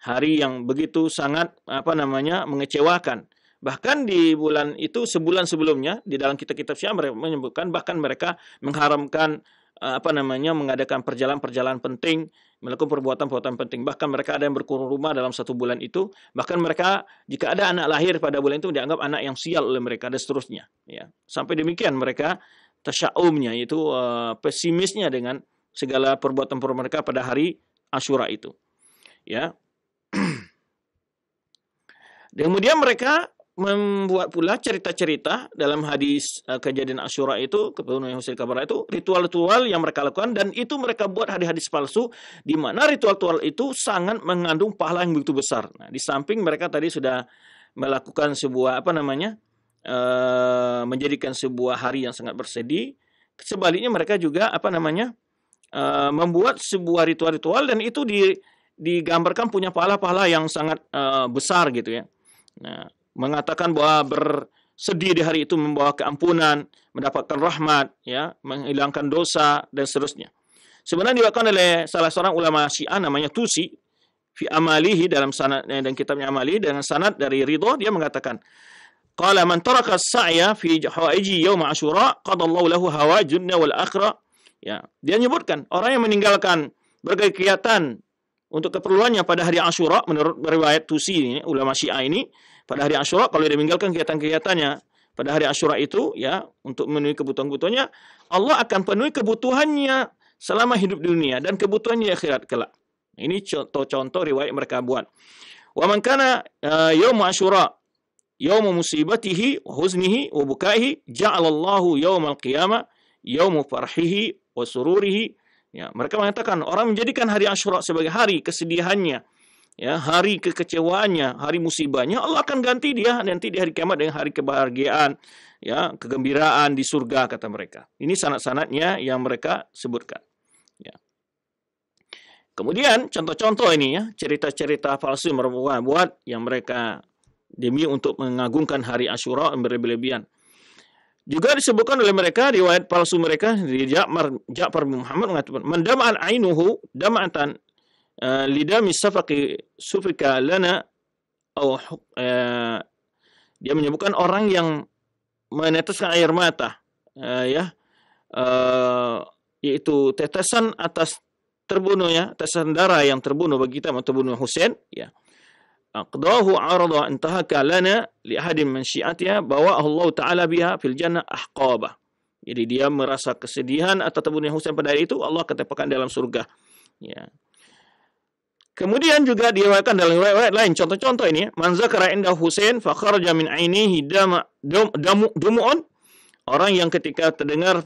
Hari yang begitu sangat apa namanya mengecewakan. Bahkan di bulan itu sebulan sebelumnya di dalam kitab-kitab Syiah mereka menyebutkan bahkan mereka mengharamkan Eh, apa namanya mengadakan perjalanan-perjalanan penting, melakukan perbuatan-perbuatan penting. Bahkan mereka ada yang berkurung rumah dalam satu bulan itu. Bahkan mereka jika ada anak lahir pada bulan itu dianggap anak yang sial oleh mereka dan seterusnya. Ya. Sampai demikian mereka tasyaumnya itu uh, eh, pesimisnya dengan segala perbuatan perbuatan mereka pada hari Asyura itu. Ya. Kemudian mereka membuat pula cerita-cerita dalam hadis eh, kejadian Asyura itu keturunan Husain Kabara itu ritual-ritual yang mereka lakukan dan itu mereka buat hadis-hadis palsu di mana ritual-ritual itu sangat mengandung pahala yang begitu besar. Nah, di samping mereka tadi sudah melakukan sebuah apa namanya? Uh, menjadikan sebuah hari yang sangat bersedih. Sebaliknya mereka juga apa namanya? Uh, membuat sebuah ritual-ritual dan itu di digambarkan punya pahala-pahala yang sangat uh, besar gitu ya. Nah, mengatakan bahwa bersedih di hari itu membawa keampunan, mendapatkan rahmat, ya, menghilangkan dosa dan seterusnya. Sebenarnya dilakukan oleh salah seorang ulama Syiah namanya Tusi fi amalihi dalam sanad dan kitabnya Amali dengan sanad dari Ridho dia mengatakan Qala man taraka as-sa'ya fi hawaiji yaum Asyura qadallahu lahu hawajunna wal akhra. Ya, dia menyebutkan orang yang meninggalkan berkegiatan untuk keperluannya pada hari Asyura menurut riwayat Tusi ini ulama Syiah ini pada hari Asyura kalau dia meninggalkan kegiatan-kegiatannya pada hari Asyura itu ya untuk memenuhi kebutuhan-kebutuhannya, Allah akan penuhi kebutuhannya selama hidup di dunia dan kebutuhannya akhirat kelak. Ini contoh-contoh riwayat mereka buat. Wa man kana e, yaum Asyura yaum musibatihi wa huznihi wa bukaihi ja'alallahu al qiyamah yaum farhihi wa sururihi Ya, mereka mengatakan orang menjadikan hari Asyura sebagai hari kesedihannya, ya hari kekecewaannya, hari musibahnya Allah akan ganti dia nanti di hari kiamat dengan hari kebahagiaan, ya kegembiraan di surga kata mereka. Ini sanat-sanatnya yang mereka sebutkan. Ya. Kemudian contoh-contoh ini ya cerita-cerita palsu mereka buat yang mereka demi untuk mengagungkan hari Asyura yang berlebihan. Juga disebutkan oleh mereka riwayat palsu mereka di Ja'far Ja'far Muhammad mengatakan, mendam'an ainuhu dam'atan lidami safaqi sufika lana uh, dia menyebutkan orang yang meneteskan air mata uh, ya uh, yaitu tetesan atas terbunuhnya tetesan darah yang terbunuh bagi kita terbunuh Husain ya aqdahu arada intahaka lana li ahadin min syi'atiha bahwa Allah taala biha fil jannah ahqaba jadi dia merasa kesedihan atau terbunuhnya Husain pada hari itu Allah ketepakan dalam surga ya Kemudian juga diriwayatkan dalam riwayat lain contoh-contoh ini man zakara inda Husain fa kharaja min ainihi dumu'un Orang yang ketika terdengar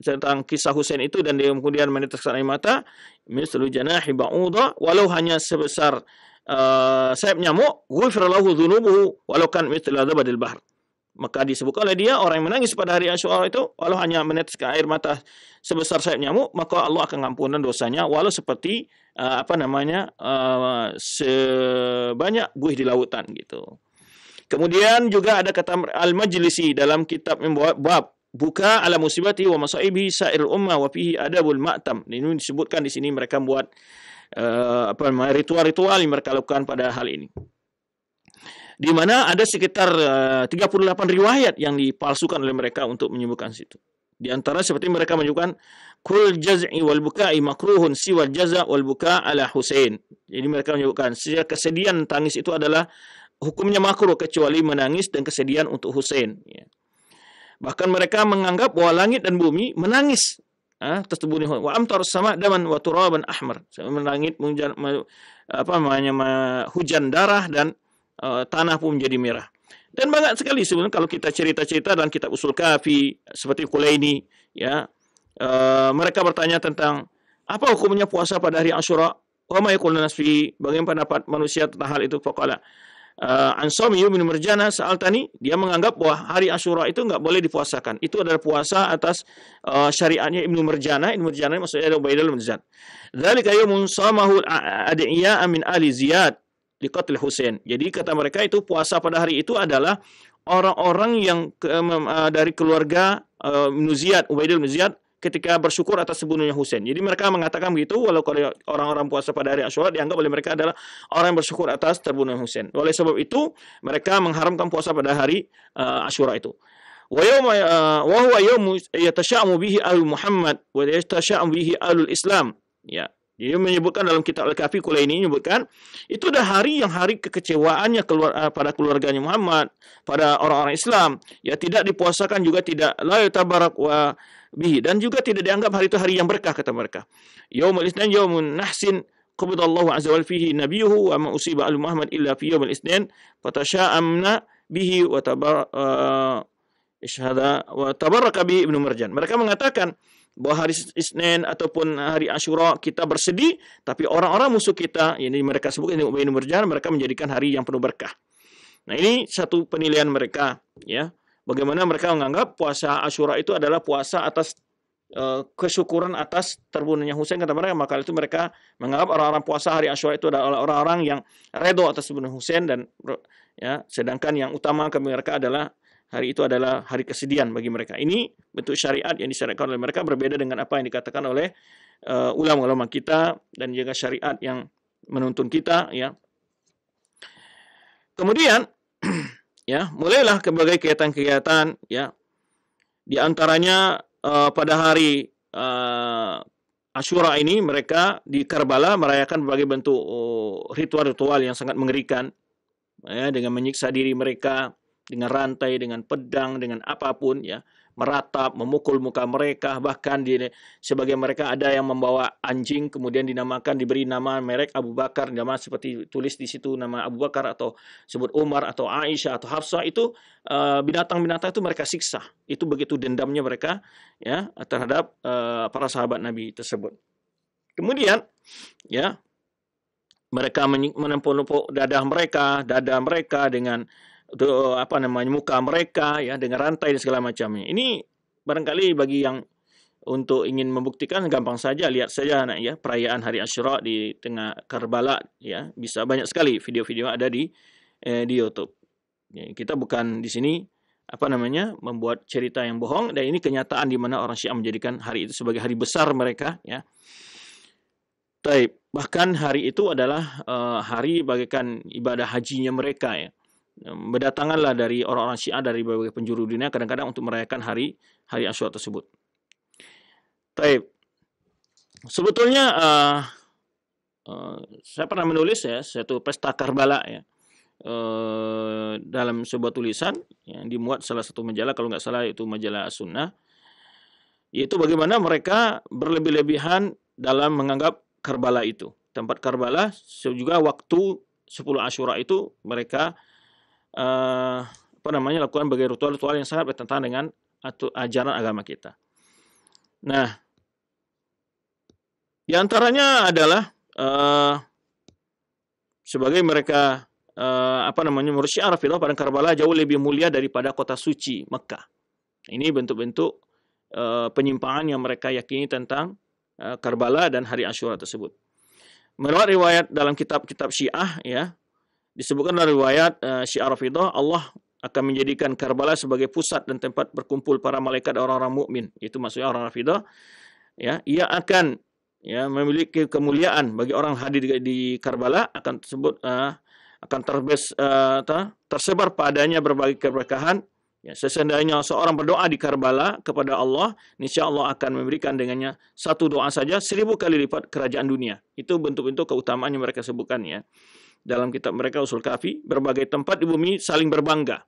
tentang kisah Husain itu dan dia kemudian meneteskan air mata, mislu janahi ba'udha, walau hanya sebesar uh, sayap nyamuk, ghufra lahu dhunubuhu, walau kan mithla badil bahr. Maka disebutkan oleh dia orang yang menangis pada hari Asyura itu walau hanya meneteskan air mata sebesar sayap nyamuk maka Allah akan ampunan dosanya walau seperti uh, apa namanya uh, sebanyak buih di lautan gitu. Kemudian juga ada kata al-majlisi dalam kitab bab buka ala musibati wa masaibi sair umma wa fihi adabul ma'tam. Ini disebutkan di sini mereka buat uh, apa ritual-ritual yang mereka lakukan pada hal ini di mana ada sekitar eh, uh, 38 riwayat yang dipalsukan oleh mereka untuk menyembuhkan situ. Di antara seperti mereka menyebutkan kul jaz'i wal buka'i makruhun siwa jaza wal buka' ala Hussein. Jadi mereka menyebutkan kesedihan tangis itu adalah hukumnya makruh kecuali menangis dan kesedihan untuk Hussein. Ya. Bahkan mereka menganggap bahwa langit dan bumi menangis. Ah, tasbuni wa amtar sama daman wa turaban ahmar. Langit hujan, apa namanya hujan darah dan Eh, tanah pun menjadi merah. Dan banyak sekali sebenarnya kalau kita cerita-cerita dalam kitab usul kafi seperti Kulaini ya uh, mereka bertanya tentang apa hukumnya puasa pada hari Asyura? Wa ma nasfi bagaimana pendapat manusia tentang hal itu faqala uh, eh, Ansami Yumin saal Sa'altani dia menganggap bahwa hari Asyura itu nggak boleh dipuasakan. Itu adalah puasa atas uh, syariatnya Ibnu Murjana. Ibnu maksudnya ada Ubaidul Murzad. Dzalika yawmun samahu adiyya min ali Ziyad liqatil Husain. Jadi kata mereka itu puasa pada hari itu adalah orang-orang yang eh, dari keluarga uh, Nuziat, Ubaidil Nuziat ketika bersyukur atas sebunuhnya Husain. Jadi mereka mengatakan begitu walau orang-orang puasa pada hari Asyura dianggap oleh mereka adalah orang yang bersyukur atas terbunuhnya Husain. Oleh sebab itu mereka mengharamkan puasa pada hari uh, eh, Asyura itu. Wa وهو yatasha'amu bihi al Muhammad, wa yatasha'amu bihi al-Islam. ya dia menyebutkan dalam kitab Al-Kafi ini menyebutkan itu adalah hari yang hari kekecewaannya keluar, eh, pada keluarganya Muhammad, pada orang-orang Islam. Ya tidak dipuasakan juga tidak la yatabarak wa bihi dan juga tidak dianggap hari itu hari yang berkah kata mereka. Yaumul Isnin yaumun nahsin qabadallahu azza wal fihi nabiyuhu wa ma usiba al Muhammad illa fi yaumil Isnin fatasha'amna bihi wa tabar uh, eh, ishhada wa tabarraka bi Ibnu Marjan. Mereka mengatakan bahwa hari Isnin ataupun hari Ashura kita bersedih, tapi orang-orang musuh kita, ini mereka sebut ini mukminin berjalan, mereka menjadikan hari yang penuh berkah. Nah, ini satu penilaian mereka, ya. Bagaimana mereka menganggap puasa Ashura itu adalah puasa atas e, kesyukuran atas terbunuhnya Husain kata mereka, maka itu mereka menganggap orang-orang puasa hari Ashura itu adalah orang-orang yang redo atas terbunuh Husain dan ya, sedangkan yang utama kami mereka adalah hari itu adalah hari kesedihan bagi mereka. Ini bentuk syariat yang disyariatkan oleh mereka berbeda dengan apa yang dikatakan oleh uh, eh, ulama-ulama kita dan juga syariat yang menuntun kita ya. Kemudian ya, mulailah berbagai kegiatan-kegiatan ya. Di antaranya uh, pada hari uh, Ashura ini mereka di Karbala merayakan berbagai bentuk oh, ritual-ritual yang sangat mengerikan ya dengan menyiksa diri mereka dengan rantai, dengan pedang, dengan apapun ya, meratap, memukul muka mereka, bahkan di sebagian mereka ada yang membawa anjing kemudian dinamakan diberi nama merek Abu Bakar, nama seperti tulis di situ nama Abu Bakar atau sebut Umar atau Aisyah atau Hafsah itu eh, binatang-binatang itu mereka siksa. Itu begitu dendamnya mereka ya terhadap uh, para sahabat Nabi tersebut. Kemudian ya mereka menempuh-nempuh dada mereka, dada mereka dengan apa namanya muka mereka ya dengan rantai dan segala macamnya. Ini barangkali bagi yang untuk ingin membuktikan gampang saja lihat saja anak ya perayaan hari Asyura di tengah Karbala ya bisa banyak sekali video-video ada di eh, di YouTube. Ya, kita bukan di sini apa namanya membuat cerita yang bohong dan ini kenyataan di mana orang Syiah menjadikan hari itu sebagai hari besar mereka ya. Baik, Bahkan hari itu adalah uh, hari bagaikan ibadah hajinya mereka ya berdatanganlah dari orang-orang Syiah dari berbagai penjuru dunia kadang-kadang untuk merayakan hari hari Asyura tersebut. Taib. Sebetulnya uh, uh, saya pernah menulis ya satu pesta Karbala ya uh, dalam sebuah tulisan yang dimuat salah satu majalah kalau nggak salah itu majalah Sunnah yaitu bagaimana mereka berlebih-lebihan dalam menganggap Karbala itu tempat Karbala juga waktu 10 Asyura itu mereka Eh, apa namanya lakukan berbagai ritual-ritual yang sangat bertentangan dengan atau ajaran agama kita. Nah, di antaranya adalah uh, sebagai mereka uh, apa namanya mursyid Arafilah pada Karbala jauh lebih mulia daripada kota suci Mekah. Ini bentuk-bentuk uh, penyimpangan yang mereka yakini tentang uh, Karbala dan hari Ashura tersebut. Menurut riwayat dalam kitab-kitab Syiah ya, disebutkan dalam riwayat uh, eh, Syiar Rafidah Allah akan menjadikan Karbala sebagai pusat dan tempat berkumpul para malaikat orang-orang mukmin itu maksudnya orang Rafidah ya ia akan ya memiliki kemuliaan bagi orang hadir di, di Karbala akan tersebut uh, akan terbes, uh, tersebar padanya berbagai keberkahan Ya, sesendainya seorang berdoa di Karbala kepada Allah, niscaya Allah akan memberikan dengannya satu doa saja seribu kali lipat kerajaan dunia. Itu bentuk-bentuk keutamaan yang mereka sebutkan ya dalam kitab mereka Usul Kafi, berbagai tempat di bumi saling berbangga.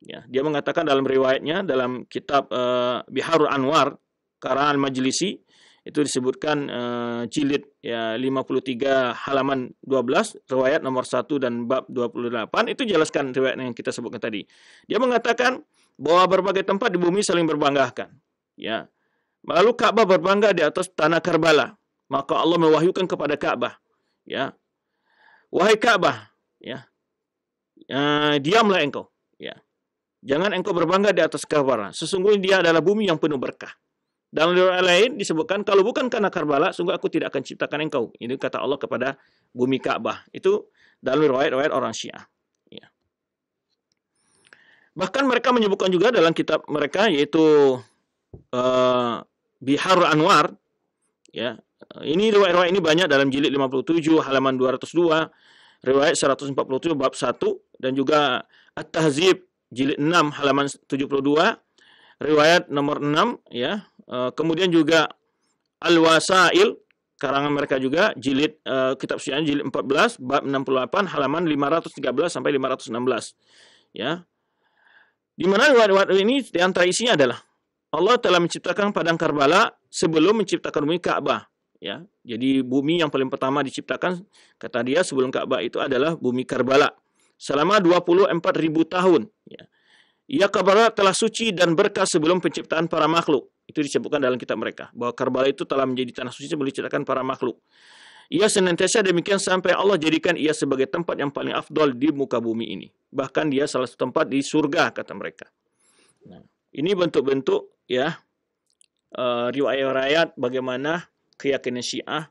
Ya, dia mengatakan dalam riwayatnya dalam kitab uh, Biharul Anwar karangan Majlisi itu disebutkan uh, jilid ya 53 halaman 12 riwayat nomor 1 dan bab 28 itu jelaskan riwayat yang kita sebutkan tadi. Dia mengatakan bahwa berbagai tempat di bumi saling berbanggakan. Ya. Lalu Ka'bah berbangga di atas tanah Karbala. Maka Allah mewahyukan kepada Ka'bah. Ya, wahai Ka'bah, ya, ya diamlah engkau, ya. Jangan engkau berbangga di atas Karbala. Sesungguhnya dia adalah bumi yang penuh berkah. Dalam riwayat lain disebutkan kalau bukan karena Karbala, sungguh aku tidak akan ciptakan engkau. Ini kata Allah kepada bumi Ka'bah. Itu dalam riwayat-riwayat orang Syiah. Ya. Bahkan mereka menyebutkan juga dalam kitab mereka yaitu uh, eh, Bihar Anwar, ya ini riwayat-riwayat ini banyak dalam jilid 57 halaman 202, riwayat 147 bab 1 dan juga At-Tahzib jilid 6 halaman 72, riwayat nomor 6 ya. Eh, kemudian juga Al-Wasail karangan mereka juga jilid uh, kitab Syiah jilid 14 bab 68 halaman 513 sampai 516 ya di mana riwayat-riwayat ini di antara isinya adalah Allah telah menciptakan padang Karbala sebelum menciptakan bumi Ka'bah ya. Jadi bumi yang paling pertama diciptakan kata dia sebelum Ka'bah itu adalah bumi Karbala selama 24.000 tahun ya. Ia Karbala telah suci dan berkah sebelum penciptaan para makhluk. Itu disebutkan dalam kitab mereka bahwa Karbala itu telah menjadi tanah suci sebelum diciptakan para makhluk. Ia senantiasa demikian sampai Allah jadikan ia sebagai tempat yang paling afdol di muka bumi ini. Bahkan dia salah satu tempat di surga kata mereka. Nah, ini bentuk-bentuk ya uh, riwayat-riwayat bagaimana keyakinan Syiah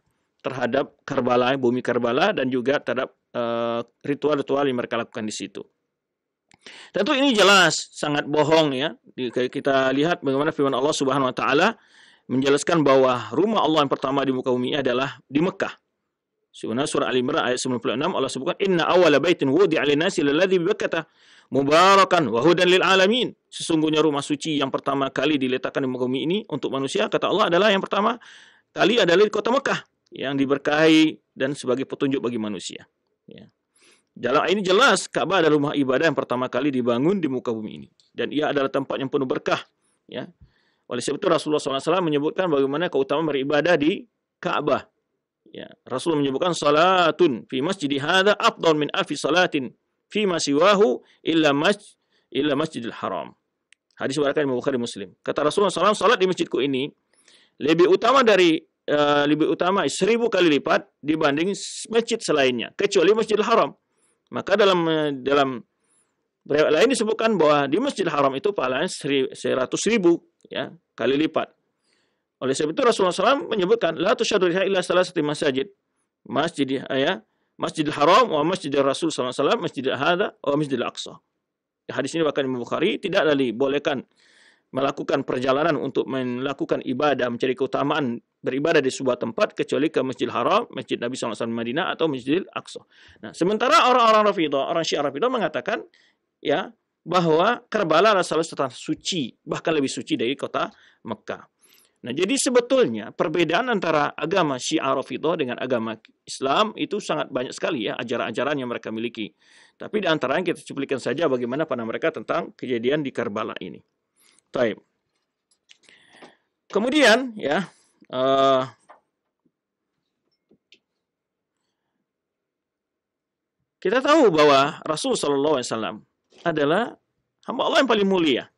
terhadap Karbala, bumi Karbala dan juga terhadap eh, ritual-ritual uh, yang mereka lakukan di situ. Tentu ini jelas sangat bohong ya. Kita lihat bagaimana firman Allah Subhanahu wa taala menjelaskan bahwa rumah Allah yang pertama di muka bumi adalah di Mekah. Sebenarnya surah Al-Imran ayat 96 Allah sebutkan inna awwala baitin wudi'a lin-nasi lalladzi bi mubarakan wa hudan lil alamin. Sesungguhnya rumah suci yang pertama kali diletakkan di muka bumi ini untuk manusia kata Allah adalah yang pertama Tali adalah di kota Mekah yang diberkahi dan sebagai petunjuk bagi manusia. Ya. Dalam ini jelas Ka'bah adalah rumah ibadah yang pertama kali dibangun di muka bumi ini dan ia adalah tempat yang penuh berkah. Ya. Oleh sebab itu Rasulullah SAW menyebutkan bagaimana keutamaan beribadah di Ka'bah. Ya. Rasul menyebutkan salatun fi masjid hadza afdal min alfi salatin fi masiwahu illa masjid illa masjidil haram. Hadis berakan Imam Bukhari Muslim. Kata Rasulullah SAW, salat di masjidku ini lebih utama dari uh, lebih utama seribu kali lipat dibanding masjid selainnya kecuali Masjidil Haram. Maka dalam dalam riwayat lain disebutkan bahwa di Masjidil Haram itu pahalanya seratus ribu ya kali lipat. Oleh sebab itu Rasulullah SAW menyebutkan la tusyadu illa salah satu masjid. Masjid ya, Masjidil Haram wa Masjidil Rasul SAW, Masjidil Hada wa Masjidil Aqsa. Hadis ini bahkan Imam Bukhari tidak bolehkan melakukan perjalanan untuk melakukan ibadah, mencari keutamaan beribadah di sebuah tempat kecuali ke Masjidil Haram, Masjid Nabi SAW Madinah atau Masjidil Aqsa. Nah, sementara orang-orang Rafidah, orang Syiah Rafidah mengatakan ya bahwa Karbala adalah salah satu suci, bahkan lebih suci dari kota Mekah. Nah, jadi sebetulnya perbedaan antara agama Syiah Rafidah dengan agama Islam itu sangat banyak sekali ya ajaran-ajaran yang mereka miliki. Tapi di antara yang kita cuplikan saja bagaimana pandangan mereka tentang kejadian di Karbala ini. Taib. Kemudian ya uh, kita tahu bahwa Rasul Shallallahu Alaihi Wasallam adalah hamba Allah yang paling mulia,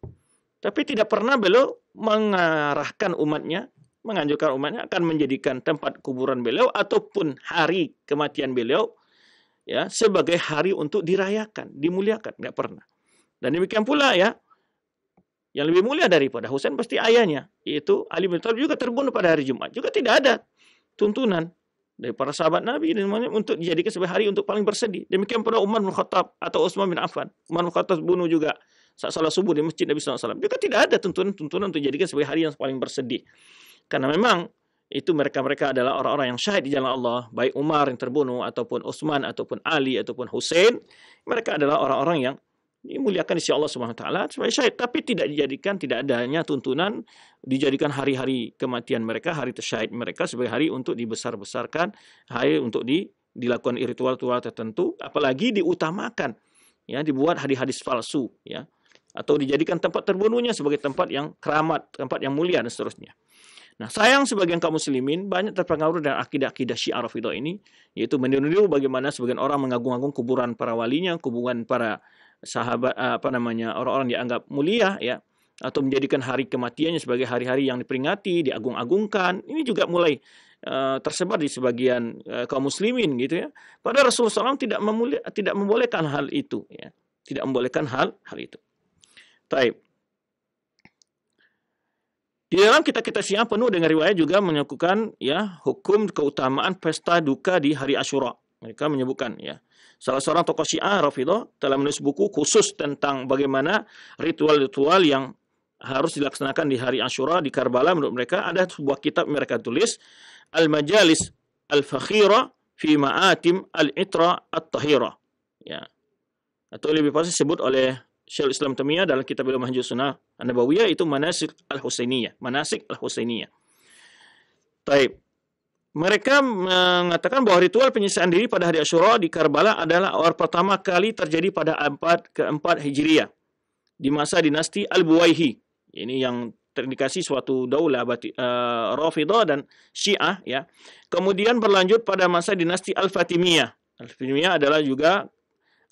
tapi tidak pernah beliau mengarahkan umatnya menganjurkan umatnya akan menjadikan tempat kuburan beliau ataupun hari kematian beliau ya sebagai hari untuk dirayakan, dimuliakan, nggak pernah. Dan demikian pula ya yang lebih mulia daripada Husain pasti ayahnya, yaitu Ali bin Thalib juga terbunuh pada hari Jumat. Juga tidak ada tuntunan dari para sahabat Nabi dan untuk dijadikan sebagai hari untuk paling bersedih. Demikian pada Umar bin Khattab atau Utsman bin Affan. Umar bin Khattab bunuh juga saat salat subuh di masjid Nabi SAW. Juga tidak ada tuntunan-tuntunan untuk dijadikan sebagai hari yang paling bersedih. Karena memang itu mereka-mereka adalah orang-orang yang syahid di jalan Allah, baik Umar yang terbunuh ataupun Utsman ataupun Ali ataupun Hussein, mereka adalah orang-orang yang dimuliakan di sisi Allah Subhanahu wa taala sebagai syahid tapi tidak dijadikan tidak adanya tuntunan dijadikan hari-hari kematian mereka hari tersyahid mereka sebagai hari untuk dibesar-besarkan hari untuk di, dilakukan ritual-ritual tertentu apalagi diutamakan ya dibuat hadis-hadis palsu ya atau dijadikan tempat terbunuhnya sebagai tempat yang keramat tempat yang mulia dan seterusnya Nah, sayang sebagian kaum muslimin banyak terpengaruh dengan akidah-akidah Syiah Rafidhah ini, yaitu meniru bagaimana sebagian orang mengagung-agung kuburan para walinya, kuburan para sahabat eh, apa namanya orang-orang dianggap mulia ya atau menjadikan hari kematiannya sebagai hari-hari yang diperingati, diagung-agungkan. Ini juga mulai uh, tersebar di sebagian uh, kaum muslimin gitu ya. Padahal Rasulullah SAW tidak memuli, tidak membolehkan hal itu ya. Tidak membolehkan hal hal itu. Taib. Di dalam kita kita Syiah penuh dengan riwayat juga menyebutkan ya hukum keutamaan pesta duka di hari Ashura Mereka menyebutkan ya Salah seorang tokoh Syiah Rafidah telah menulis buku khusus tentang bagaimana ritual-ritual yang harus dilaksanakan di hari Ashura di Karbala menurut mereka ada sebuah kitab mereka tulis Al-Majalis Al-Fakhira fi Ma'atim Al-Itra al tahira Ya. Atau lebih pasti disebut oleh Syekh Islam Taimiyah dalam kitab Ilmu Manhaj Sunnah An-Nabawiyah itu Manasik Al-Husainiyah, Manasik Al-Husainiyah. Baik mereka mengatakan bahwa ritual penyisaan diri pada hari Asyura di Karbala adalah awal pertama kali terjadi pada abad keempat Hijriah di masa dinasti Al-Buwaihi. Ini yang terindikasi suatu daulah uh, eh, Rafidah dan Syiah ya. Kemudian berlanjut pada masa dinasti Al-Fatimiyah. Al-Fatimiyah adalah juga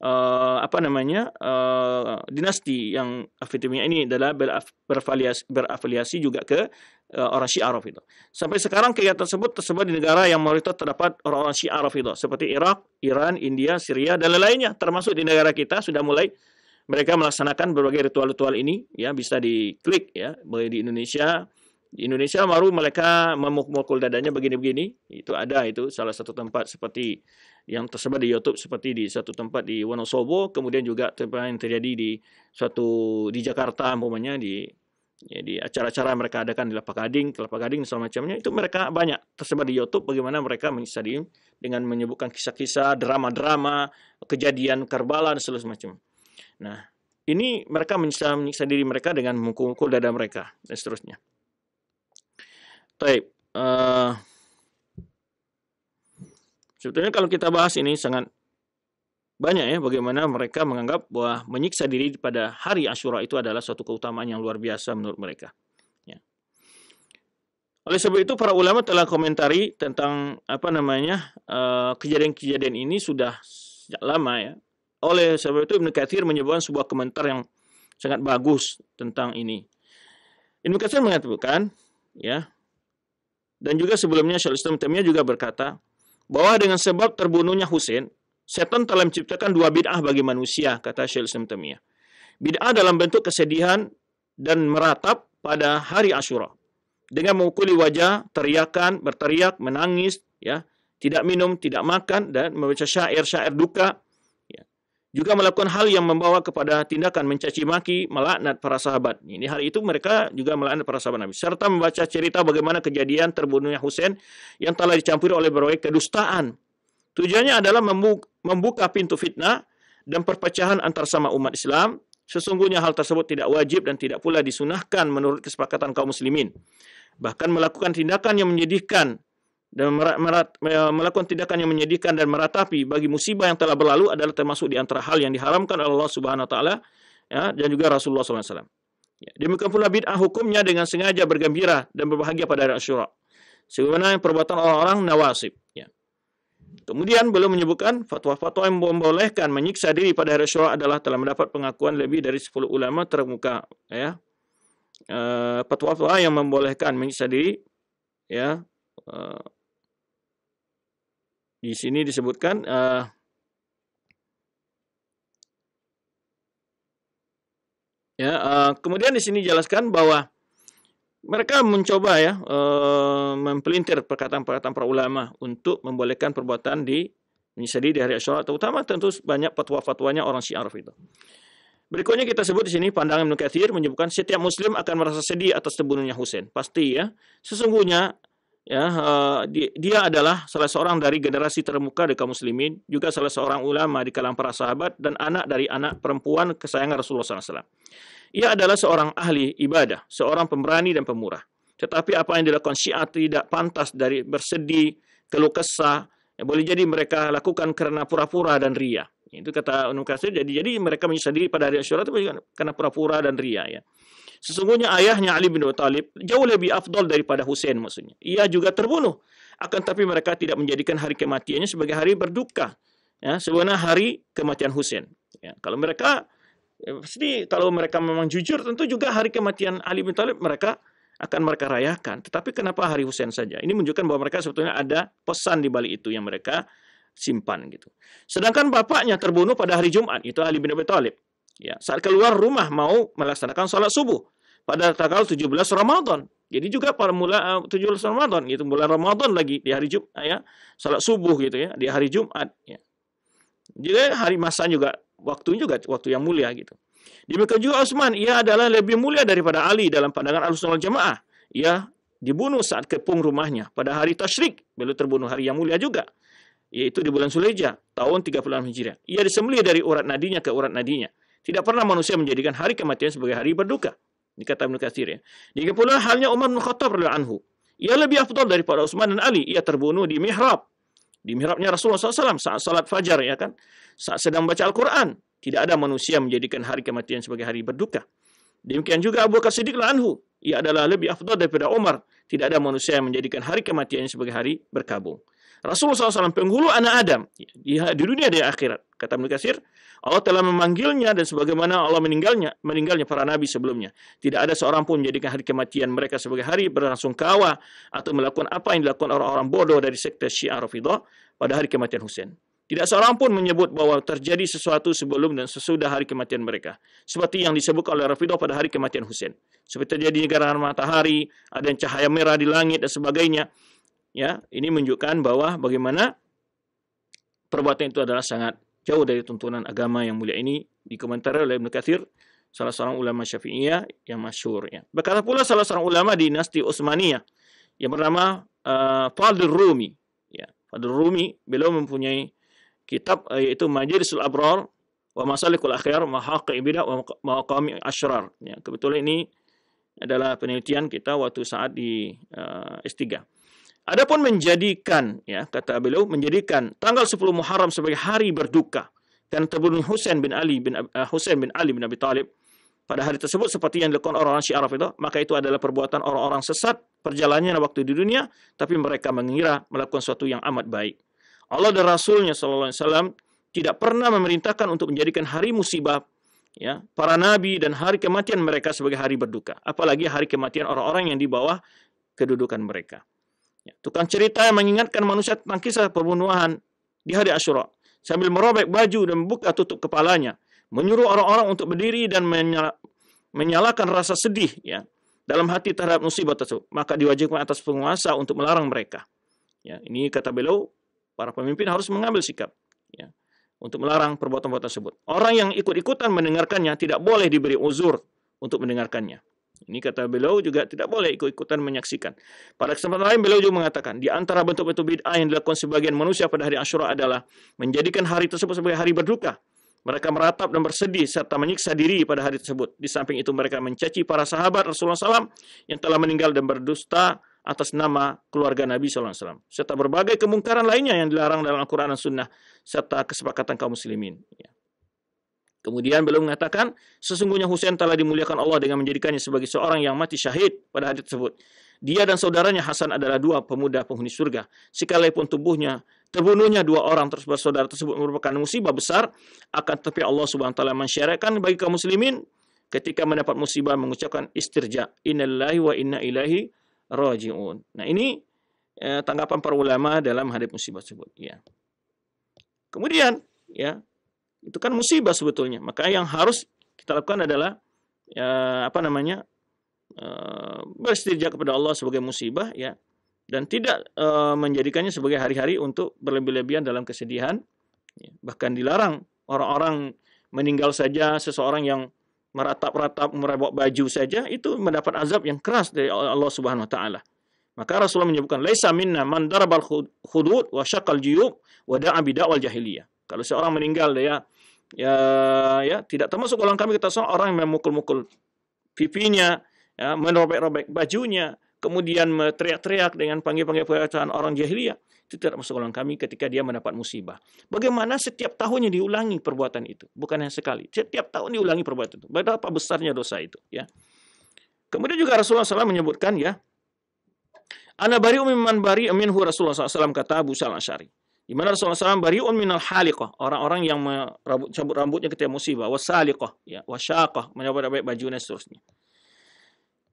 uh, apa namanya uh, dinasti yang Fatimiyah ini adalah berafiliasi, berafiliasi juga ke uh, orang Syiaraf itu. Sampai sekarang kegiatan tersebut tersebar di negara yang mayoritas terdapat orang-orang Syiaraf itu seperti Irak, Iran, India, Syria dan lain-lainnya termasuk di negara kita sudah mulai mereka melaksanakan berbagai ritual-ritual ini ya bisa diklik ya di Indonesia di Indonesia baru mereka memukul dadanya begini-begini itu ada itu salah satu tempat seperti yang tersebar di YouTube seperti di satu tempat di Wonosobo, kemudian juga yang terjadi di satu di Jakarta umpamanya di ya, acara-acara mereka adakan di lapak Gading, Kelapa Gading dan macamnya itu mereka banyak tersebar di YouTube bagaimana mereka mengisi dengan menyebutkan kisah-kisah, drama-drama, kejadian Karbala dan seluruh macam. Nah, ini mereka menyiksa, diri mereka dengan memukul-mukul dada mereka dan seterusnya. Baik, uh, Sebetulnya kalau kita bahas ini sangat banyak ya bagaimana mereka menganggap bahwa menyiksa diri pada hari Asyura itu adalah suatu keutamaan yang luar biasa menurut mereka. Ya. Oleh sebab itu para ulama telah komentari tentang apa namanya eh, kejadian-kejadian ini sudah sejak lama ya. Oleh sebab itu Ibnu Katsir menyebutkan sebuah komentar yang sangat bagus tentang ini. Ibnu Katsir mengatakan ya dan juga sebelumnya Syaikhul Islam juga berkata bahwa dengan sebab terbunuhnya Husain, setan telah menciptakan dua bid'ah bagi manusia, kata Syekh Semtemia. Bid'ah dalam bentuk kesedihan dan meratap pada hari Ashura. Dengan memukuli wajah, teriakan, berteriak, menangis, ya, tidak minum, tidak makan, dan membaca syair-syair duka, juga melakukan hal yang membawa kepada tindakan mencaci maki, melaknat para sahabat. Ini hari itu mereka juga melaknat para sahabat Nabi serta membaca cerita bagaimana kejadian terbunuhnya Husain yang telah dicampuri oleh berbagai kedustaan. Tujuannya adalah membuka pintu fitnah dan perpecahan antar sama umat Islam. Sesungguhnya hal tersebut tidak wajib dan tidak pula disunahkan menurut kesepakatan kaum muslimin. Bahkan melakukan tindakan yang menyedihkan dan ya, melakukan tindakan yang menyedihkan dan meratapi bagi musibah yang telah berlalu adalah termasuk di antara hal yang diharamkan oleh Allah Subhanahu wa taala ya, dan juga Rasulullah SAW. Ya, demikian pula bid'ah hukumnya dengan sengaja bergembira dan berbahagia pada hari Asyura. Sebagaimana perbuatan orang-orang nawasib. Ya. Kemudian belum menyebutkan fatwa-fatwa yang membolehkan menyiksa diri pada hari Asyura adalah telah mendapat pengakuan lebih dari 10 ulama terkemuka. Ya. Eh, fatwa fatwa yang membolehkan menyiksa diri ya, eh, di sini disebutkan uh, ya uh, kemudian di sini jelaskan bahwa mereka mencoba ya uh, mempelintir perkataan-perkataan para ulama untuk membolehkan perbuatan di menjadi di hari Asyura terutama tentu banyak fatwa-fatwanya orang syiar itu. Berikutnya kita sebut di sini pandangan Ibnu Katsir menyebutkan setiap muslim akan merasa sedih atas terbunuhnya Husain. Pasti ya. Sesungguhnya ya uh, dia adalah salah seorang dari generasi termuka di kaum muslimin juga salah seorang ulama di kalangan para sahabat dan anak dari anak perempuan kesayangan Rasulullah SAW. Ia adalah seorang ahli ibadah, seorang pemberani dan pemurah. Tetapi apa yang dilakukan Syiah tidak pantas dari bersedih, keluh kesah, ya, boleh jadi mereka lakukan karena pura-pura dan ria. Itu kata Ibnu Katsir. Jadi jadi mereka menyiksa diri pada hari Asyura itu karena pura-pura dan ria ya. Sesungguhnya ayahnya Ali bin Abi Thalib jauh lebih afdol daripada Husain maksudnya. Ia juga terbunuh. Akan tapi mereka tidak menjadikan hari kematiannya sebagai hari berduka. Ya, sebenarnya hari kematian Husain. Ya, kalau mereka ya, pasti kalau mereka memang jujur tentu juga hari kematian Ali bin Talib mereka akan mereka rayakan. Tetapi kenapa hari Husain saja? Ini menunjukkan bahwa mereka sebetulnya ada pesan di balik itu yang mereka simpan gitu. Sedangkan bapaknya terbunuh pada hari Jumat, itu Ali bin Abi Thalib. Ya, saat keluar rumah mau melaksanakan sholat subuh pada tanggal 17 Ramadan. Jadi juga pada mula eh, uh, 17 Ramadan gitu, bulan Ramadan lagi di hari Jumat ya, salat subuh gitu ya, di hari Jumat ya. Jadi hari masa juga waktu juga waktu yang mulia gitu. Di juga Utsman, ia adalah lebih mulia daripada Ali dalam pandangan Ahlussunnah Jamaah. Ia dibunuh saat kepung rumahnya pada hari Tasyrik, beliau terbunuh hari yang mulia juga yaitu di bulan Suleja tahun 36 Hijriah. Ia disembelih dari urat nadinya ke urat nadinya. Tidak pernah manusia menjadikan hari kematian sebagai hari berduka. Ini kata Ibn Katsir ya. pula halnya Umar bin Khattab anhu. Ia lebih afdol daripada Utsman dan Ali. Ia terbunuh di mihrab. Di mihrabnya Rasulullah SAW saat salat fajar ya kan. Saat sedang baca Al-Quran. Tidak ada manusia menjadikan hari kematian sebagai hari berduka. Demikian juga Abu Bakar Siddiq anhu. Ia adalah lebih afdol daripada Umar. Tidak ada manusia yang menjadikan hari kematiannya sebagai hari berkabung. Rasulullah SAW penghulu anak Adam di, dunia dan akhirat. Kata Ibnu Katsir, Allah telah memanggilnya dan sebagaimana Allah meninggalnya, meninggalnya para nabi sebelumnya. Tidak ada seorang pun menjadikan hari kematian mereka sebagai hari berlangsung kawa atau melakukan apa yang dilakukan orang-orang bodoh dari sekte Syiah Rafidah pada hari kematian Husain. Tidak seorang pun menyebut bahwa terjadi sesuatu sebelum dan sesudah hari kematian mereka. Seperti yang disebut oleh Rafidah pada hari kematian Husain. Seperti terjadi gerhana matahari, ada yang cahaya merah di langit dan sebagainya ya ini menunjukkan bahwa bagaimana perbuatan itu adalah sangat jauh dari tuntunan agama yang mulia ini dikomentari oleh Ibnu Katsir salah seorang ulama Syafi'iyah yang masyhur ya. Berkata pula salah seorang ulama dinasti Utsmaniyah yang bernama uh, Fadl Rumi ya. Fadl Rumi beliau mempunyai kitab uh, yaitu Majlisul Abrar wa Masalikul Akhyar Mahaqi Bidah wa Maqami Asyrar ya. Kebetulan ini adalah penelitian kita waktu saat di uh, eh, S3. Adapun menjadikan ya kata beliau menjadikan tanggal 10 Muharram sebagai hari berduka dan terbunuh Husain bin Ali bin uh, Husain bin Ali bin Abi Talib pada hari tersebut seperti yang dilakukan orang-orang Syiaraf itu maka itu adalah perbuatan orang-orang sesat perjalanannya waktu di dunia tapi mereka mengira melakukan sesuatu yang amat baik. Allah dan Rasulnya Shallallahu Alaihi Wasallam tidak pernah memerintahkan untuk menjadikan hari musibah ya para nabi dan hari kematian mereka sebagai hari berduka apalagi hari kematian orang-orang yang di bawah kedudukan mereka Ya. Tukang cerita yang mengingatkan manusia tentang kisah pembunuhan di hari Asyura. Sambil merobek baju dan membuka tutup kepalanya. Menyuruh orang-orang untuk berdiri dan menyala, menyalakan rasa sedih ya dalam hati terhadap musibah tersebut. Maka diwajibkan atas penguasa untuk melarang mereka. Ya, ini kata beliau, para pemimpin harus mengambil sikap. Ya, untuk melarang perbuatan-perbuatan tersebut. Orang yang ikut-ikutan mendengarkannya tidak boleh diberi uzur untuk mendengarkannya. Ini kata beliau juga tidak boleh ikut-ikutan menyaksikan. Pada kesempatan lain beliau juga mengatakan, di antara bentuk-bentuk bid'ah yang dilakukan sebagian manusia pada hari Ashura adalah menjadikan hari tersebut sebagai hari berduka. Mereka meratap dan bersedih serta menyiksa diri pada hari tersebut. Di samping itu mereka mencaci para sahabat Rasulullah SAW yang telah meninggal dan berdusta atas nama keluarga Nabi SAW. Serta berbagai kemungkaran lainnya yang dilarang dalam Al-Quran dan Sunnah serta kesepakatan kaum muslimin. Ya. Kemudian beliau mengatakan, sesungguhnya Husain telah dimuliakan Allah dengan menjadikannya sebagai seorang yang mati syahid pada hadis tersebut. Dia dan saudaranya Hasan adalah dua pemuda penghuni surga. Sekalipun tubuhnya terbunuhnya dua orang terus bersaudara tersebut merupakan musibah besar, akan tetapi Allah Subhanahu wa taala mensyariatkan bagi kaum muslimin ketika mendapat musibah mengucapkan istirja innallahi wa inna ilaihi rajiun. Nah, ini eh, tanggapan para ulama dalam hadis musibah tersebut, ya. Kemudian, ya, itu kan musibah sebetulnya. Maka yang harus kita lakukan adalah ya, apa namanya? Uh, eh, beristirja kepada Allah sebagai musibah ya dan tidak uh, menjadikannya sebagai hari-hari untuk berlebih-lebihan dalam kesedihan ya. bahkan dilarang orang-orang meninggal saja seseorang yang meratap-ratap merebok baju saja itu mendapat azab yang keras dari Allah Subhanahu wa taala maka Rasulullah menyebutkan laisa minna man darabal khudud wa syaqal juyub wa da'a wal jahiliyah kalau seorang meninggal ya ya ya tidak termasuk golongan kami kita soal orang yang memukul-mukul pipinya, ya, merobek-robek bajunya, kemudian teriak-teriak dengan panggil-panggil perkataan orang jahiliyah. Itu tidak masuk golongan kami ketika dia mendapat musibah. Bagaimana setiap tahunnya diulangi perbuatan itu? Bukan hanya sekali. Setiap tahun diulangi perbuatan itu. Berapa besarnya dosa itu? Ya. Kemudian juga Rasulullah SAW menyebutkan ya, Ana bari umman bari Rasulullah SAW kata Abu Salam Asyari. Di mana Rasulullah SAW bariun minal haliqah, orang-orang yang cabut rambutnya ketika musibah, wasaliqah, ya, wasyaqah, baik baju bajunya seterusnya.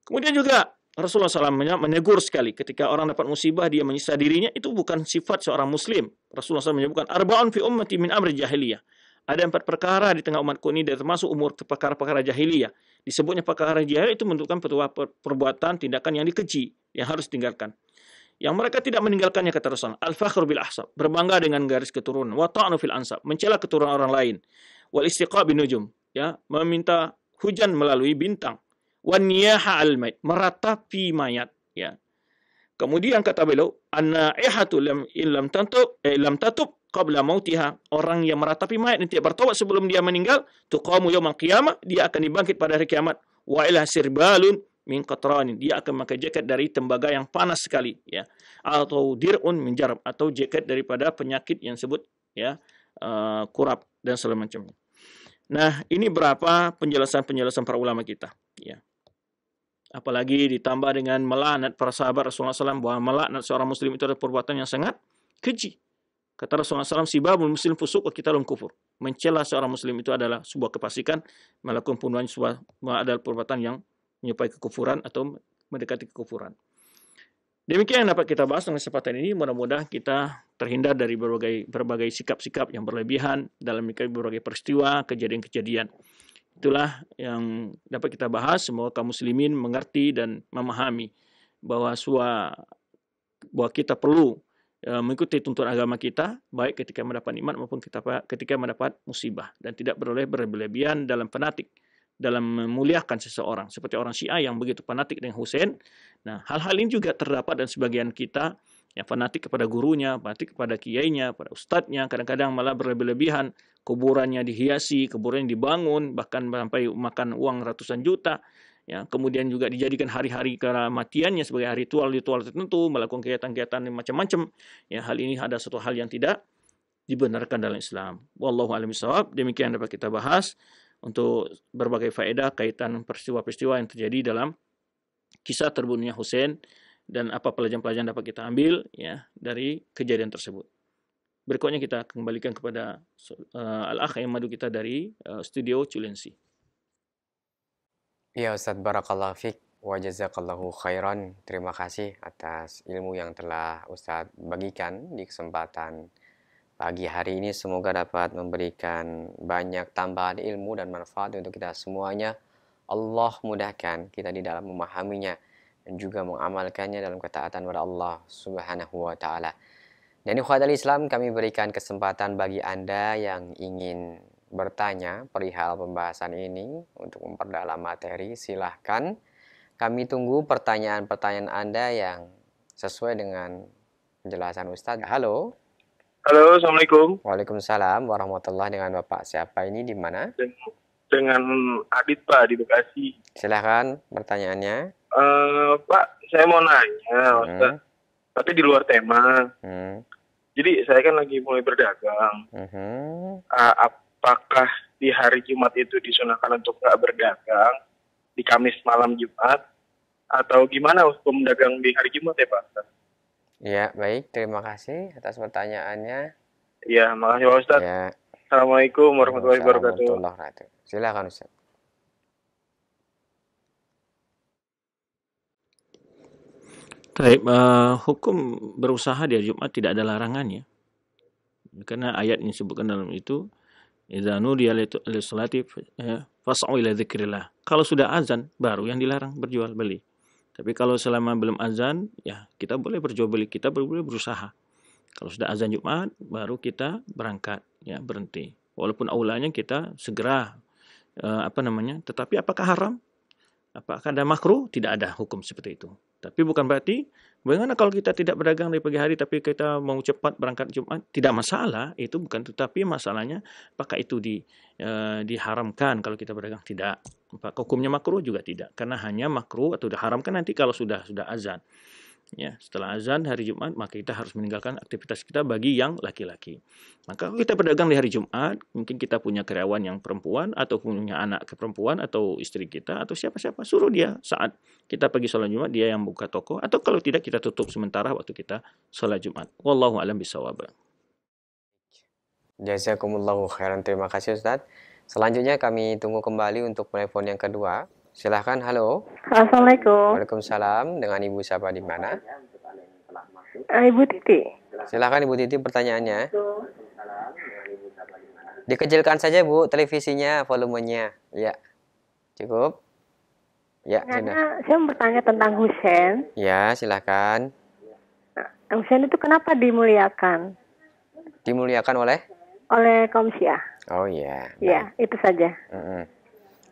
Kemudian juga Rasulullah SAW menegur sekali ketika orang dapat musibah dia menyisa dirinya itu bukan sifat seorang muslim. Rasulullah SAW menyebutkan arbaun fi ummati min amri jahiliyah. Ada empat perkara di tengah umat ini dan termasuk umur perkara-perkara jahiliyah. Disebutnya perkara jahiliyah itu menunjukkan perbuatan tindakan yang dikeji yang harus ditinggalkan yang mereka tidak meninggalkannya kata Rasul al-fakhr bil ahsab berbangga dengan garis keturunan wa ta'nu fil ansab mencela keturunan orang lain wal istiqa bin nujum ya meminta hujan melalui bintang wan niyaha al mayt meratapi mayat ya kemudian kata beliau anna ihatu lam illam tantu eh, lam tatub qabla mautiha orang yang meratapi mayat dan tidak bertobat sebelum dia meninggal tuqamu yaumil qiyamah dia akan dibangkit pada hari kiamat wa ilah sirbalun min qatran dia akan memakai jaket dari tembaga yang panas sekali ya atau dirun min jarab atau jaket daripada penyakit yang sebut ya uh, eh, kurap dan segala macamnya nah ini berapa penjelasan-penjelasan para ulama kita ya apalagi ditambah dengan melaknat para sahabat Rasulullah SAW bahwa melaknat seorang muslim itu adalah perbuatan yang sangat keji Kata Rasulullah SAW, si babul muslim fusuk wa kita kufur. Mencela seorang muslim itu adalah sebuah kepasikan melakukan pembunuhan sebuah adalah perbuatan yang menyupai kekufuran atau mendekati kekufuran. Demikian yang dapat kita bahas dengan kesempatan ini. Mudah-mudahan kita terhindar dari berbagai berbagai sikap-sikap yang berlebihan dalam berbagai peristiwa, kejadian-kejadian. Itulah yang dapat kita bahas. Semoga kaum muslimin mengerti dan memahami bahwa sua, bahwa kita perlu e, mengikuti tuntutan agama kita, baik ketika mendapat iman maupun ketika mendapat musibah, dan tidak boleh berlebihan dalam fanatik dalam memuliakan seseorang seperti orang Syiah yang begitu fanatik dengan Husain. Nah, hal-hal ini juga terdapat dan sebagian kita yang fanatik kepada gurunya, fanatik kepada kiainya, pada ustadznya, kadang-kadang malah berlebih-lebihan, kuburannya dihiasi, kuburannya dibangun, bahkan sampai makan uang ratusan juta. Ya, kemudian juga dijadikan hari-hari kematiannya sebagai hari ritual-ritual tertentu, melakukan kegiatan-kegiatan macam-macam. Ya, hal ini ada satu hal yang tidak dibenarkan dalam Islam. Wallahu a'lam demikian dapat kita bahas untuk berbagai faedah kaitan peristiwa-peristiwa yang terjadi dalam kisah terbunuhnya Hussein dan apa pelajaran-pelajaran dapat kita ambil ya dari kejadian tersebut. Berikutnya kita kembalikan kepada uh, Al-Akh yang madu kita dari uh, studio Culensi. Ya Ustaz Barakallah Fik wa jazakallahu khairan. Terima kasih atas ilmu yang telah Ustaz bagikan di kesempatan pagi hari ini semoga dapat memberikan banyak tambahan ilmu dan manfaat untuk kita semuanya. Allah mudahkan kita di dalam memahaminya dan juga mengamalkannya dalam ketaatan kepada Allah Subhanahu wa taala. Dan ikhwatal Islam kami berikan kesempatan bagi Anda yang ingin bertanya perihal pembahasan ini untuk memperdalam materi silahkan kami tunggu pertanyaan-pertanyaan Anda yang sesuai dengan penjelasan Ustadz. Halo. Halo, Assalamualaikum. Waalaikumsalam warahmatullah. dengan Bapak. Siapa ini di mana? Dengan Adit, Pak, di Bekasi. Silakan, pertanyaannya. Uh, Pak, saya mau nanya, hmm. Tapi di luar tema. Hmm. Jadi saya kan lagi mulai berdagang. Hmm. Uh, apakah di hari Jumat itu disunahkan untuk nggak berdagang? Di Kamis malam Jumat? Atau gimana hukum dagang di hari Jumat ya Pak? Ya, baik. Terima kasih atas pertanyaannya. Ya, makasih Pak Ustadz. Ya. Assalamualaikum warahmatullahi wabarakatuh. Silakan Ustaz. Baik, uh, hukum berusaha di hari Jumat tidak ada larangannya. Karena ayat yang disebutkan dalam itu, Idza nudiya itu salati eh, fas'u ila dzikrillah. Kalau sudah azan baru yang dilarang berjual beli. Tapi kalau selama belum azan, ya kita boleh berjual kita boleh berusaha. Kalau sudah azan Jumat, baru kita berangkat, ya berhenti. Walaupun aulanya kita segera uh, apa namanya, tetapi apakah haram? Apakah ada makruh? Tidak ada hukum seperti itu. Tapi bukan berarti Bagaimana kalau kita tidak berdagang dari pagi hari tapi kita mau cepat berangkat Jumat? Tidak masalah, itu bukan tetapi masalahnya apakah itu di e, diharamkan kalau kita berdagang? Tidak. Apakah hukumnya makruh juga tidak? Karena hanya makruh atau diharamkan nanti kalau sudah sudah azan. Ya, setelah azan hari Jumat maka kita harus meninggalkan aktivitas kita bagi yang laki-laki. Maka kita pedagang di hari Jumat, mungkin kita punya karyawan yang perempuan atau punya anak ke perempuan atau istri kita atau siapa-siapa suruh dia saat kita pergi sholat Jumat dia yang buka toko atau kalau tidak kita tutup sementara waktu kita sholat Jumat. Wallahu alam bisawab. Jazakumullahu khairan. Terima kasih Ustaz. Selanjutnya kami tunggu kembali untuk telepon yang kedua. Silahkan, halo. Assalamualaikum. Waalaikumsalam. Dengan Ibu siapa di mana? Ibu Titi. Silahkan Ibu Titi pertanyaannya. Dikecilkan saja Bu televisinya, volumenya. Ya, cukup. Ya, Karena mau saya bertanya tentang Husain. Ya, silahkan. Nah, Husain itu kenapa dimuliakan? Dimuliakan oleh? Oleh kaum Oh iya. Yeah. Ya, itu saja. Mm -hmm.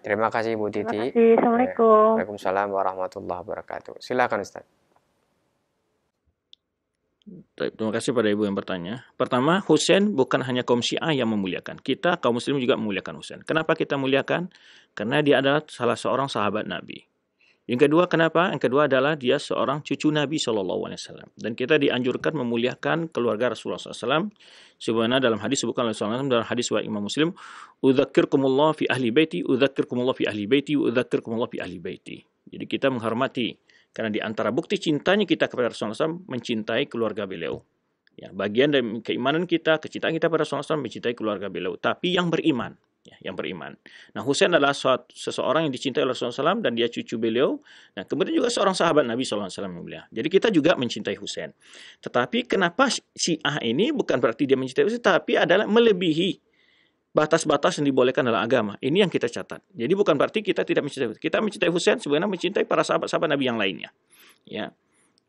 Terima kasih Bu Titi. Terima kasih. Assalamualaikum. Waalaikumsalam warahmatullahi wabarakatuh. Silakan Ustaz. Terima kasih pada Ibu yang bertanya. Pertama, Husain bukan hanya kaum Syiah yang memuliakan. Kita kaum muslim juga memuliakan Husain. Kenapa kita muliakan? Karena dia adalah salah seorang sahabat Nabi. Yang kedua kenapa? Yang kedua adalah dia seorang cucu Nabi Shallallahu Alaihi Wasallam dan kita dianjurkan memuliakan keluarga Rasulullah SAW. Sebenarnya dalam hadis bukan Rasulullah SAW dalam hadis wa Imam Muslim, udzakirkumullah fi ahli baiti, udzakirkumullah fi ahli baiti, udzakirkumullah fi ahli baiti. Jadi kita menghormati karena di antara bukti cintanya kita kepada Rasulullah SAW mencintai keluarga beliau. Ya, bagian dari keimanan kita, kecintaan kita pada Rasulullah SAW mencintai keluarga beliau. Tapi yang beriman, ya, yang beriman. Nah Husain adalah suatu, seseorang yang dicintai oleh Rasulullah SAW dan dia cucu beliau. Nah kemudian juga seorang sahabat Nabi SAW. mulia. Jadi kita juga mencintai Husain. Tetapi kenapa si Syiah ini bukan berarti dia mencintai Husain, tapi adalah melebihi batas-batas yang dibolehkan dalam agama. Ini yang kita catat. Jadi bukan berarti kita tidak mencintai Husain. Kita mencintai Husain sebenarnya mencintai para sahabat-sahabat Nabi yang lainnya. Ya.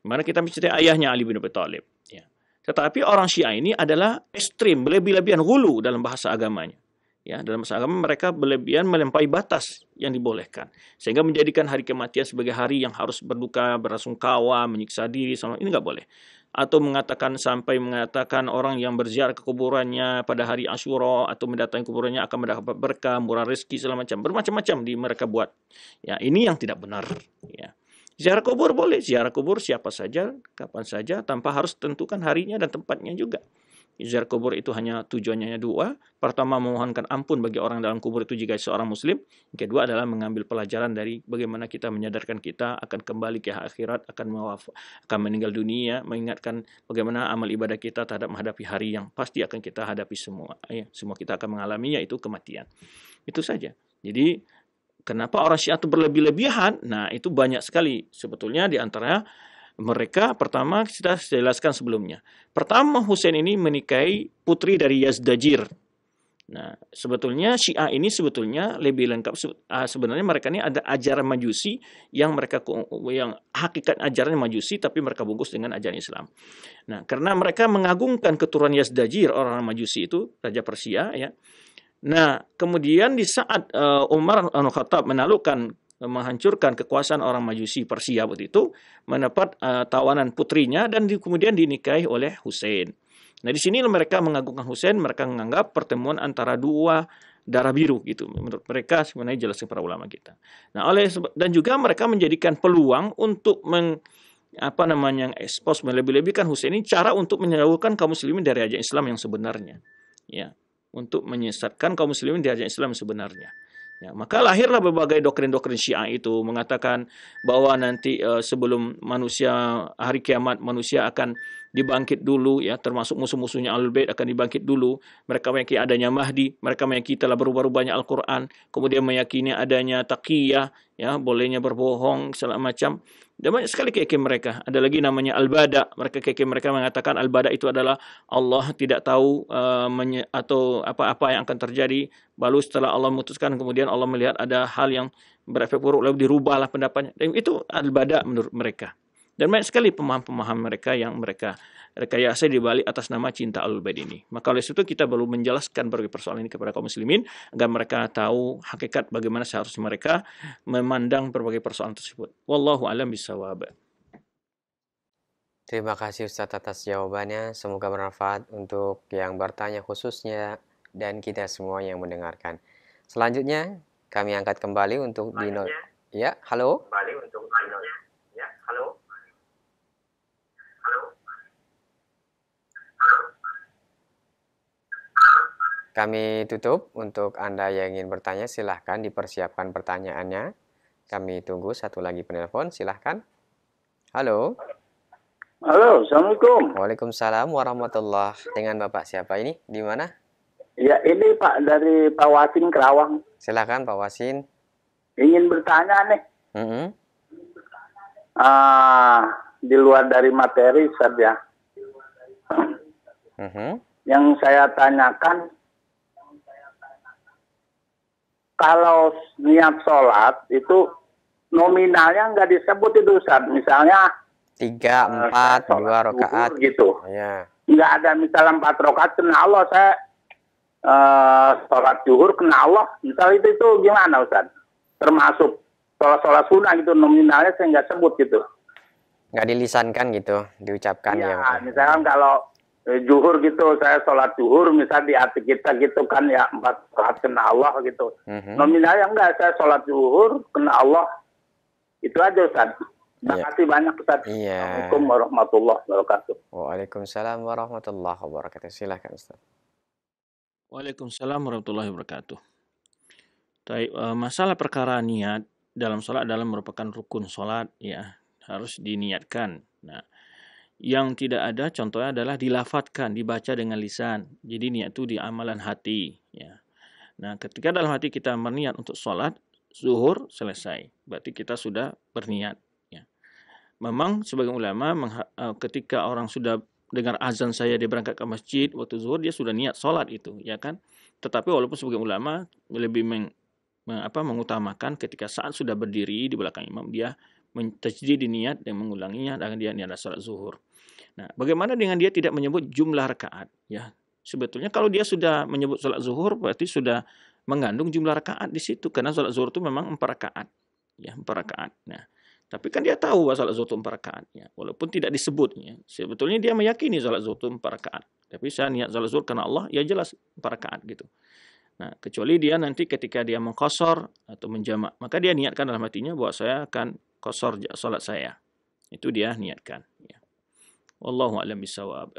Mana kita mencintai ayahnya Ali bin Abi Thalib. Ya. Tetapi orang Syiah ini adalah ekstrim, berlebih-lebihan hulu dalam bahasa agamanya Ya, dalam masalah agama mereka berlebihan melampaui batas yang dibolehkan. Sehingga menjadikan hari kematian sebagai hari yang harus berduka, berasungkawa, menyiksa diri, sama ini nggak boleh. Atau mengatakan sampai mengatakan orang yang berziarah ke kuburannya pada hari Ashura atau mendatangi kuburannya akan mendapat berkah, murah rezeki segala macam, bermacam-macam di mereka buat. Ya, ini yang tidak benar, ya. Ziarah kubur boleh, ziarah kubur siapa saja, kapan saja, tanpa harus tentukan harinya dan tempatnya juga. Ziarah kubur itu hanya tujuannya hanya dua. Pertama memohonkan ampun bagi orang dalam kubur itu jika seorang muslim. Yang kedua adalah mengambil pelajaran dari bagaimana kita menyadarkan kita akan kembali ke akhirat, akan mewaf akan meninggal dunia, mengingatkan bagaimana amal ibadah kita terhadap menghadapi hari yang pasti akan kita hadapi semua. Ya, semua kita akan mengalami yaitu kematian. Itu saja. Jadi kenapa orang Syiah itu berlebih-lebihan? Nah, itu banyak sekali sebetulnya di antara mereka pertama kita jelaskan sebelumnya. Pertama Husain ini menikahi putri dari Yazdajir. Nah, sebetulnya Syiah ini sebetulnya lebih lengkap ah, sebenarnya mereka ini ada ajaran Majusi yang mereka yang hakikat ajaran Majusi tapi mereka bungkus dengan ajaran Islam. Nah, karena mereka mengagungkan keturunan Yazdajir orang Majusi itu raja Persia ya. Nah, kemudian di saat eh, Umar Al-Khattab menaklukkan menghancurkan kekuasaan orang Majusi Persia waktu itu, mendapat uh, tawanan putrinya dan di, kemudian dinikahi oleh Hussein. Nah, di sini mereka mengagungkan Hussein, mereka menganggap pertemuan antara dua darah biru gitu. Menurut mereka sebenarnya jelas para ulama kita. Nah, oleh dan juga mereka menjadikan peluang untuk meng apa namanya ekspos melebih-lebihkan Hussein ini cara untuk menyalahkan kaum muslimin dari ajaran Islam yang sebenarnya. Ya, untuk menyesatkan kaum muslimin dari ajaran Islam yang sebenarnya. Ya, maka lahirlah berbagai doktrin-doktrin Syiah itu mengatakan bahwa nanti uh, sebelum manusia hari kiamat manusia akan dibangkit dulu ya termasuk musuh-musuhnya Ahlul Bait akan dibangkit dulu mereka meyakini adanya Mahdi mereka meyakini telah berubah-ubahnya Al-Qur'an kemudian meyakini adanya taqiyah ya bolehnya berbohong segala macam dan banyak sekali keyakinan mereka ada lagi namanya al-bada mereka keyakinan mereka mengatakan al-bada itu adalah Allah tidak tahu uh, atau apa-apa yang akan terjadi baru setelah Allah memutuskan kemudian Allah melihat ada hal yang berefek buruk lalu dirubahlah pendapatnya dan itu al-bada menurut mereka dan banyak sekali pemaham-pemaham mereka yang mereka rekayasa di balik atas nama cinta alul bait ini. Maka oleh itu kita perlu menjelaskan berbagai persoalan ini kepada kaum muslimin agar mereka tahu hakikat bagaimana seharusnya mereka memandang berbagai persoalan tersebut. Wallahu alam bisawab. Terima kasih Ustaz atas jawabannya. Semoga bermanfaat untuk yang bertanya khususnya dan kita semua yang mendengarkan. Selanjutnya kami angkat kembali untuk Dino. Ya, halo. Kembali untuk Dino. Kami tutup untuk Anda yang ingin bertanya silahkan dipersiapkan pertanyaannya. Kami tunggu satu lagi penelpon, silahkan. Halo. Halo, Assalamualaikum. Waalaikumsalam warahmatullah. Dengan Bapak siapa ini? Di mana? Ya, ini Pak dari Pak Wasin Kerawang. Silahkan Pak Wasin. Ingin bertanya nih. Mm -hmm. uh, di luar dari materi saja. Ya. Mm -hmm. Yang saya tanyakan, kalau niat sholat itu nominalnya nggak disebut itu Ustaz. Misalnya tiga eh, empat dua rakaat gitu. Ya. Nggak ada misalnya empat rakaat kena Allah saya uh, sholat zuhur kena Allah. Misal itu itu gimana Ustaz? Termasuk sholat sholat sunnah gitu nominalnya saya nggak sebut gitu. Nggak dilisankan gitu, diucapkan yeah, ya misalnya kalau Eh, juhur gitu saya sholat juhur, misal di hati kita gitu kan ya empat rakaat kena Allah gitu mm-hmm. yang enggak saya sholat juhur kena Allah itu aja Ustaz terima yeah. kasih banyak Ustaz yeah. Assalamualaikum warahmatullahi wabarakatuh Waalaikumsalam warahmatullahi wabarakatuh silahkan Ustaz Waalaikumsalam warahmatullahi wabarakatuh Tapi, uh, eh, masalah perkara niat dalam sholat dalam merupakan rukun sholat ya harus diniatkan nah yang tidak ada contohnya adalah dilafatkan, dibaca dengan lisan. Jadi niat itu di amalan hati. Ya. Nah ketika dalam hati kita berniat untuk sholat, zuhur selesai. Berarti kita sudah berniat. Ya. Memang sebagai ulama eh, ketika orang sudah dengar azan saya dia berangkat ke masjid waktu zuhur dia sudah niat sholat itu ya kan tetapi walaupun sebagai ulama lebih meng, apa, mengutamakan ketika saat sudah berdiri di belakang imam dia di niat dan mengulanginya dengan dia niat sholat zuhur Nah, bagaimana dengan dia tidak menyebut jumlah rakaat? Ya, sebetulnya kalau dia sudah menyebut sholat zuhur berarti sudah mengandung jumlah rakaat di situ karena sholat zuhur itu memang empat rakaat, ya empat rakaat. Nah, tapi kan dia tahu bahwa sholat zuhur itu empat rakaat, ya. walaupun tidak disebutnya Sebetulnya dia meyakini sholat zuhur itu empat rakaat. Tapi saya niat sholat zuhur karena Allah, ya jelas empat rakaat gitu. Nah, kecuali dia nanti ketika dia mengkosor atau menjamak, maka dia niatkan dalam hatinya bahwa saya akan kosor sholat saya. Itu dia niatkan. Wallahu a'lam bishawab.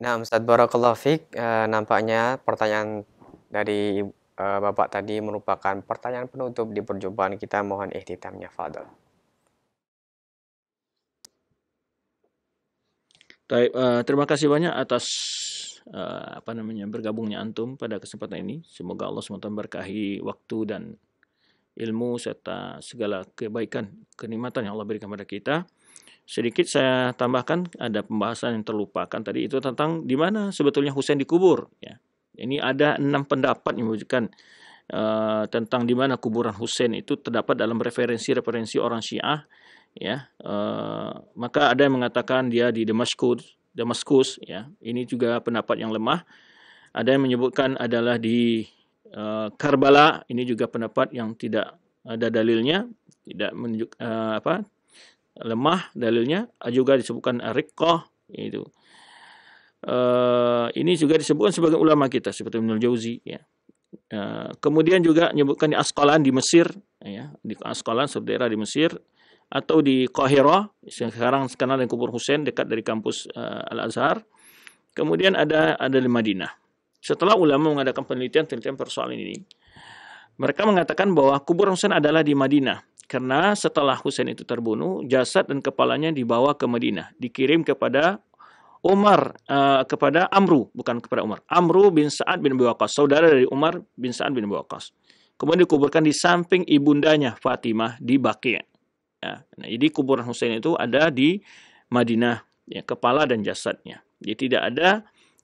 Nah, Ustaz Barakallahu Fik, e, nampaknya pertanyaan dari e, Bapak tadi merupakan pertanyaan penutup di perjumpaan kita. Mohon ikhtitamnya, Fadol. Taip, e, eh, terima kasih banyak atas e, apa namanya bergabungnya antum pada kesempatan ini. Semoga Allah SWT berkahi waktu dan ilmu serta segala kebaikan, kenikmatan yang Allah berikan kepada kita sedikit saya tambahkan ada pembahasan yang terlupakan tadi itu tentang di mana sebetulnya Husain dikubur ya. Ini ada enam pendapat yang menunjukkan uh, eh, tentang di mana kuburan Husain itu terdapat dalam referensi-referensi orang Syiah ya. Uh, maka ada yang mengatakan dia di Damaskus, Damaskus ya. Ini juga pendapat yang lemah. Ada yang menyebutkan adalah di uh, Karbala, ini juga pendapat yang tidak ada dalilnya, tidak menunjuk uh, apa lemah dalilnya juga disebutkan riqqah itu. Uh, ini juga disebutkan sebagai ulama kita seperti Ibnu Jauzi ya. Uh, kemudian juga menyebutkan di Askalan di Mesir ya, di Askalan saudara di Mesir atau di yang sekarang sekarang di kubur Husain dekat dari kampus uh, eh, Al Azhar. Kemudian ada ada di Madinah. Setelah ulama mengadakan penelitian tentang persoalan ini, mereka mengatakan bahwa kubur Husain adalah di Madinah karena setelah Husain itu terbunuh, jasad dan kepalanya dibawa ke Madinah, dikirim kepada Umar uh, kepada Amru, bukan kepada Umar. Amru bin Sa'ad bin Waqqas, saudara dari Umar bin Sa'ad bin Waqqas. Kemudian dikuburkan di samping ibundanya Fatimah di Baqi'. Ya. Nah, jadi kuburan Husain itu ada di Madinah, ya, kepala dan jasadnya. Jadi tidak ada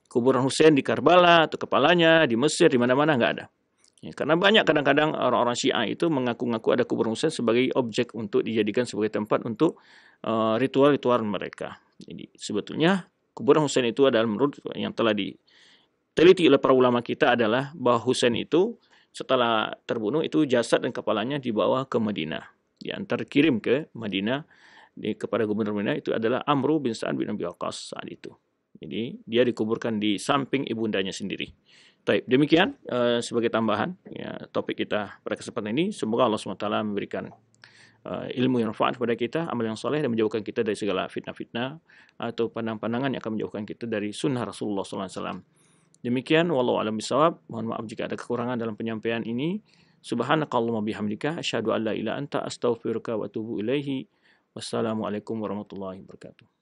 kuburan Husain di Karbala atau kepalanya di Mesir di mana-mana nggak ada. Ya, karena banyak kadang-kadang orang-orang Syiah itu mengaku-ngaku ada kubur Musa sebagai objek untuk dijadikan sebagai tempat untuk eh, ritual-ritual uh, mereka. Jadi sebetulnya kuburan Husain itu adalah menurut yang telah diteliti oleh para ulama kita adalah bahwa Husain itu setelah terbunuh itu jasad dan kepalanya dibawa ke Madinah. yang terkirim ke Madinah di, kepada gubernur Madinah itu adalah Amru bin Sa'ad bin Abi Waqqas saat itu. Jadi dia dikuburkan di samping ibundanya sendiri. Baik, demikian uh, sebagai tambahan ya, topik kita pada kesempatan ini. Semoga Allah SWT memberikan uh, ilmu yang manfaat kepada kita, amal yang soleh, dan menjauhkan kita dari segala fitnah-fitnah atau pandang-pandangan yang akan menjauhkan kita dari sunnah Rasulullah SAW. Demikian, walau alam bisawab. Mohon maaf jika ada kekurangan dalam penyampaian ini. Subhanakallahumma bihamdika, asyhadu an la ila anta, astaghfiruka wa atubu ilaihi. Wassalamualaikum warahmatullahi wabarakatuh.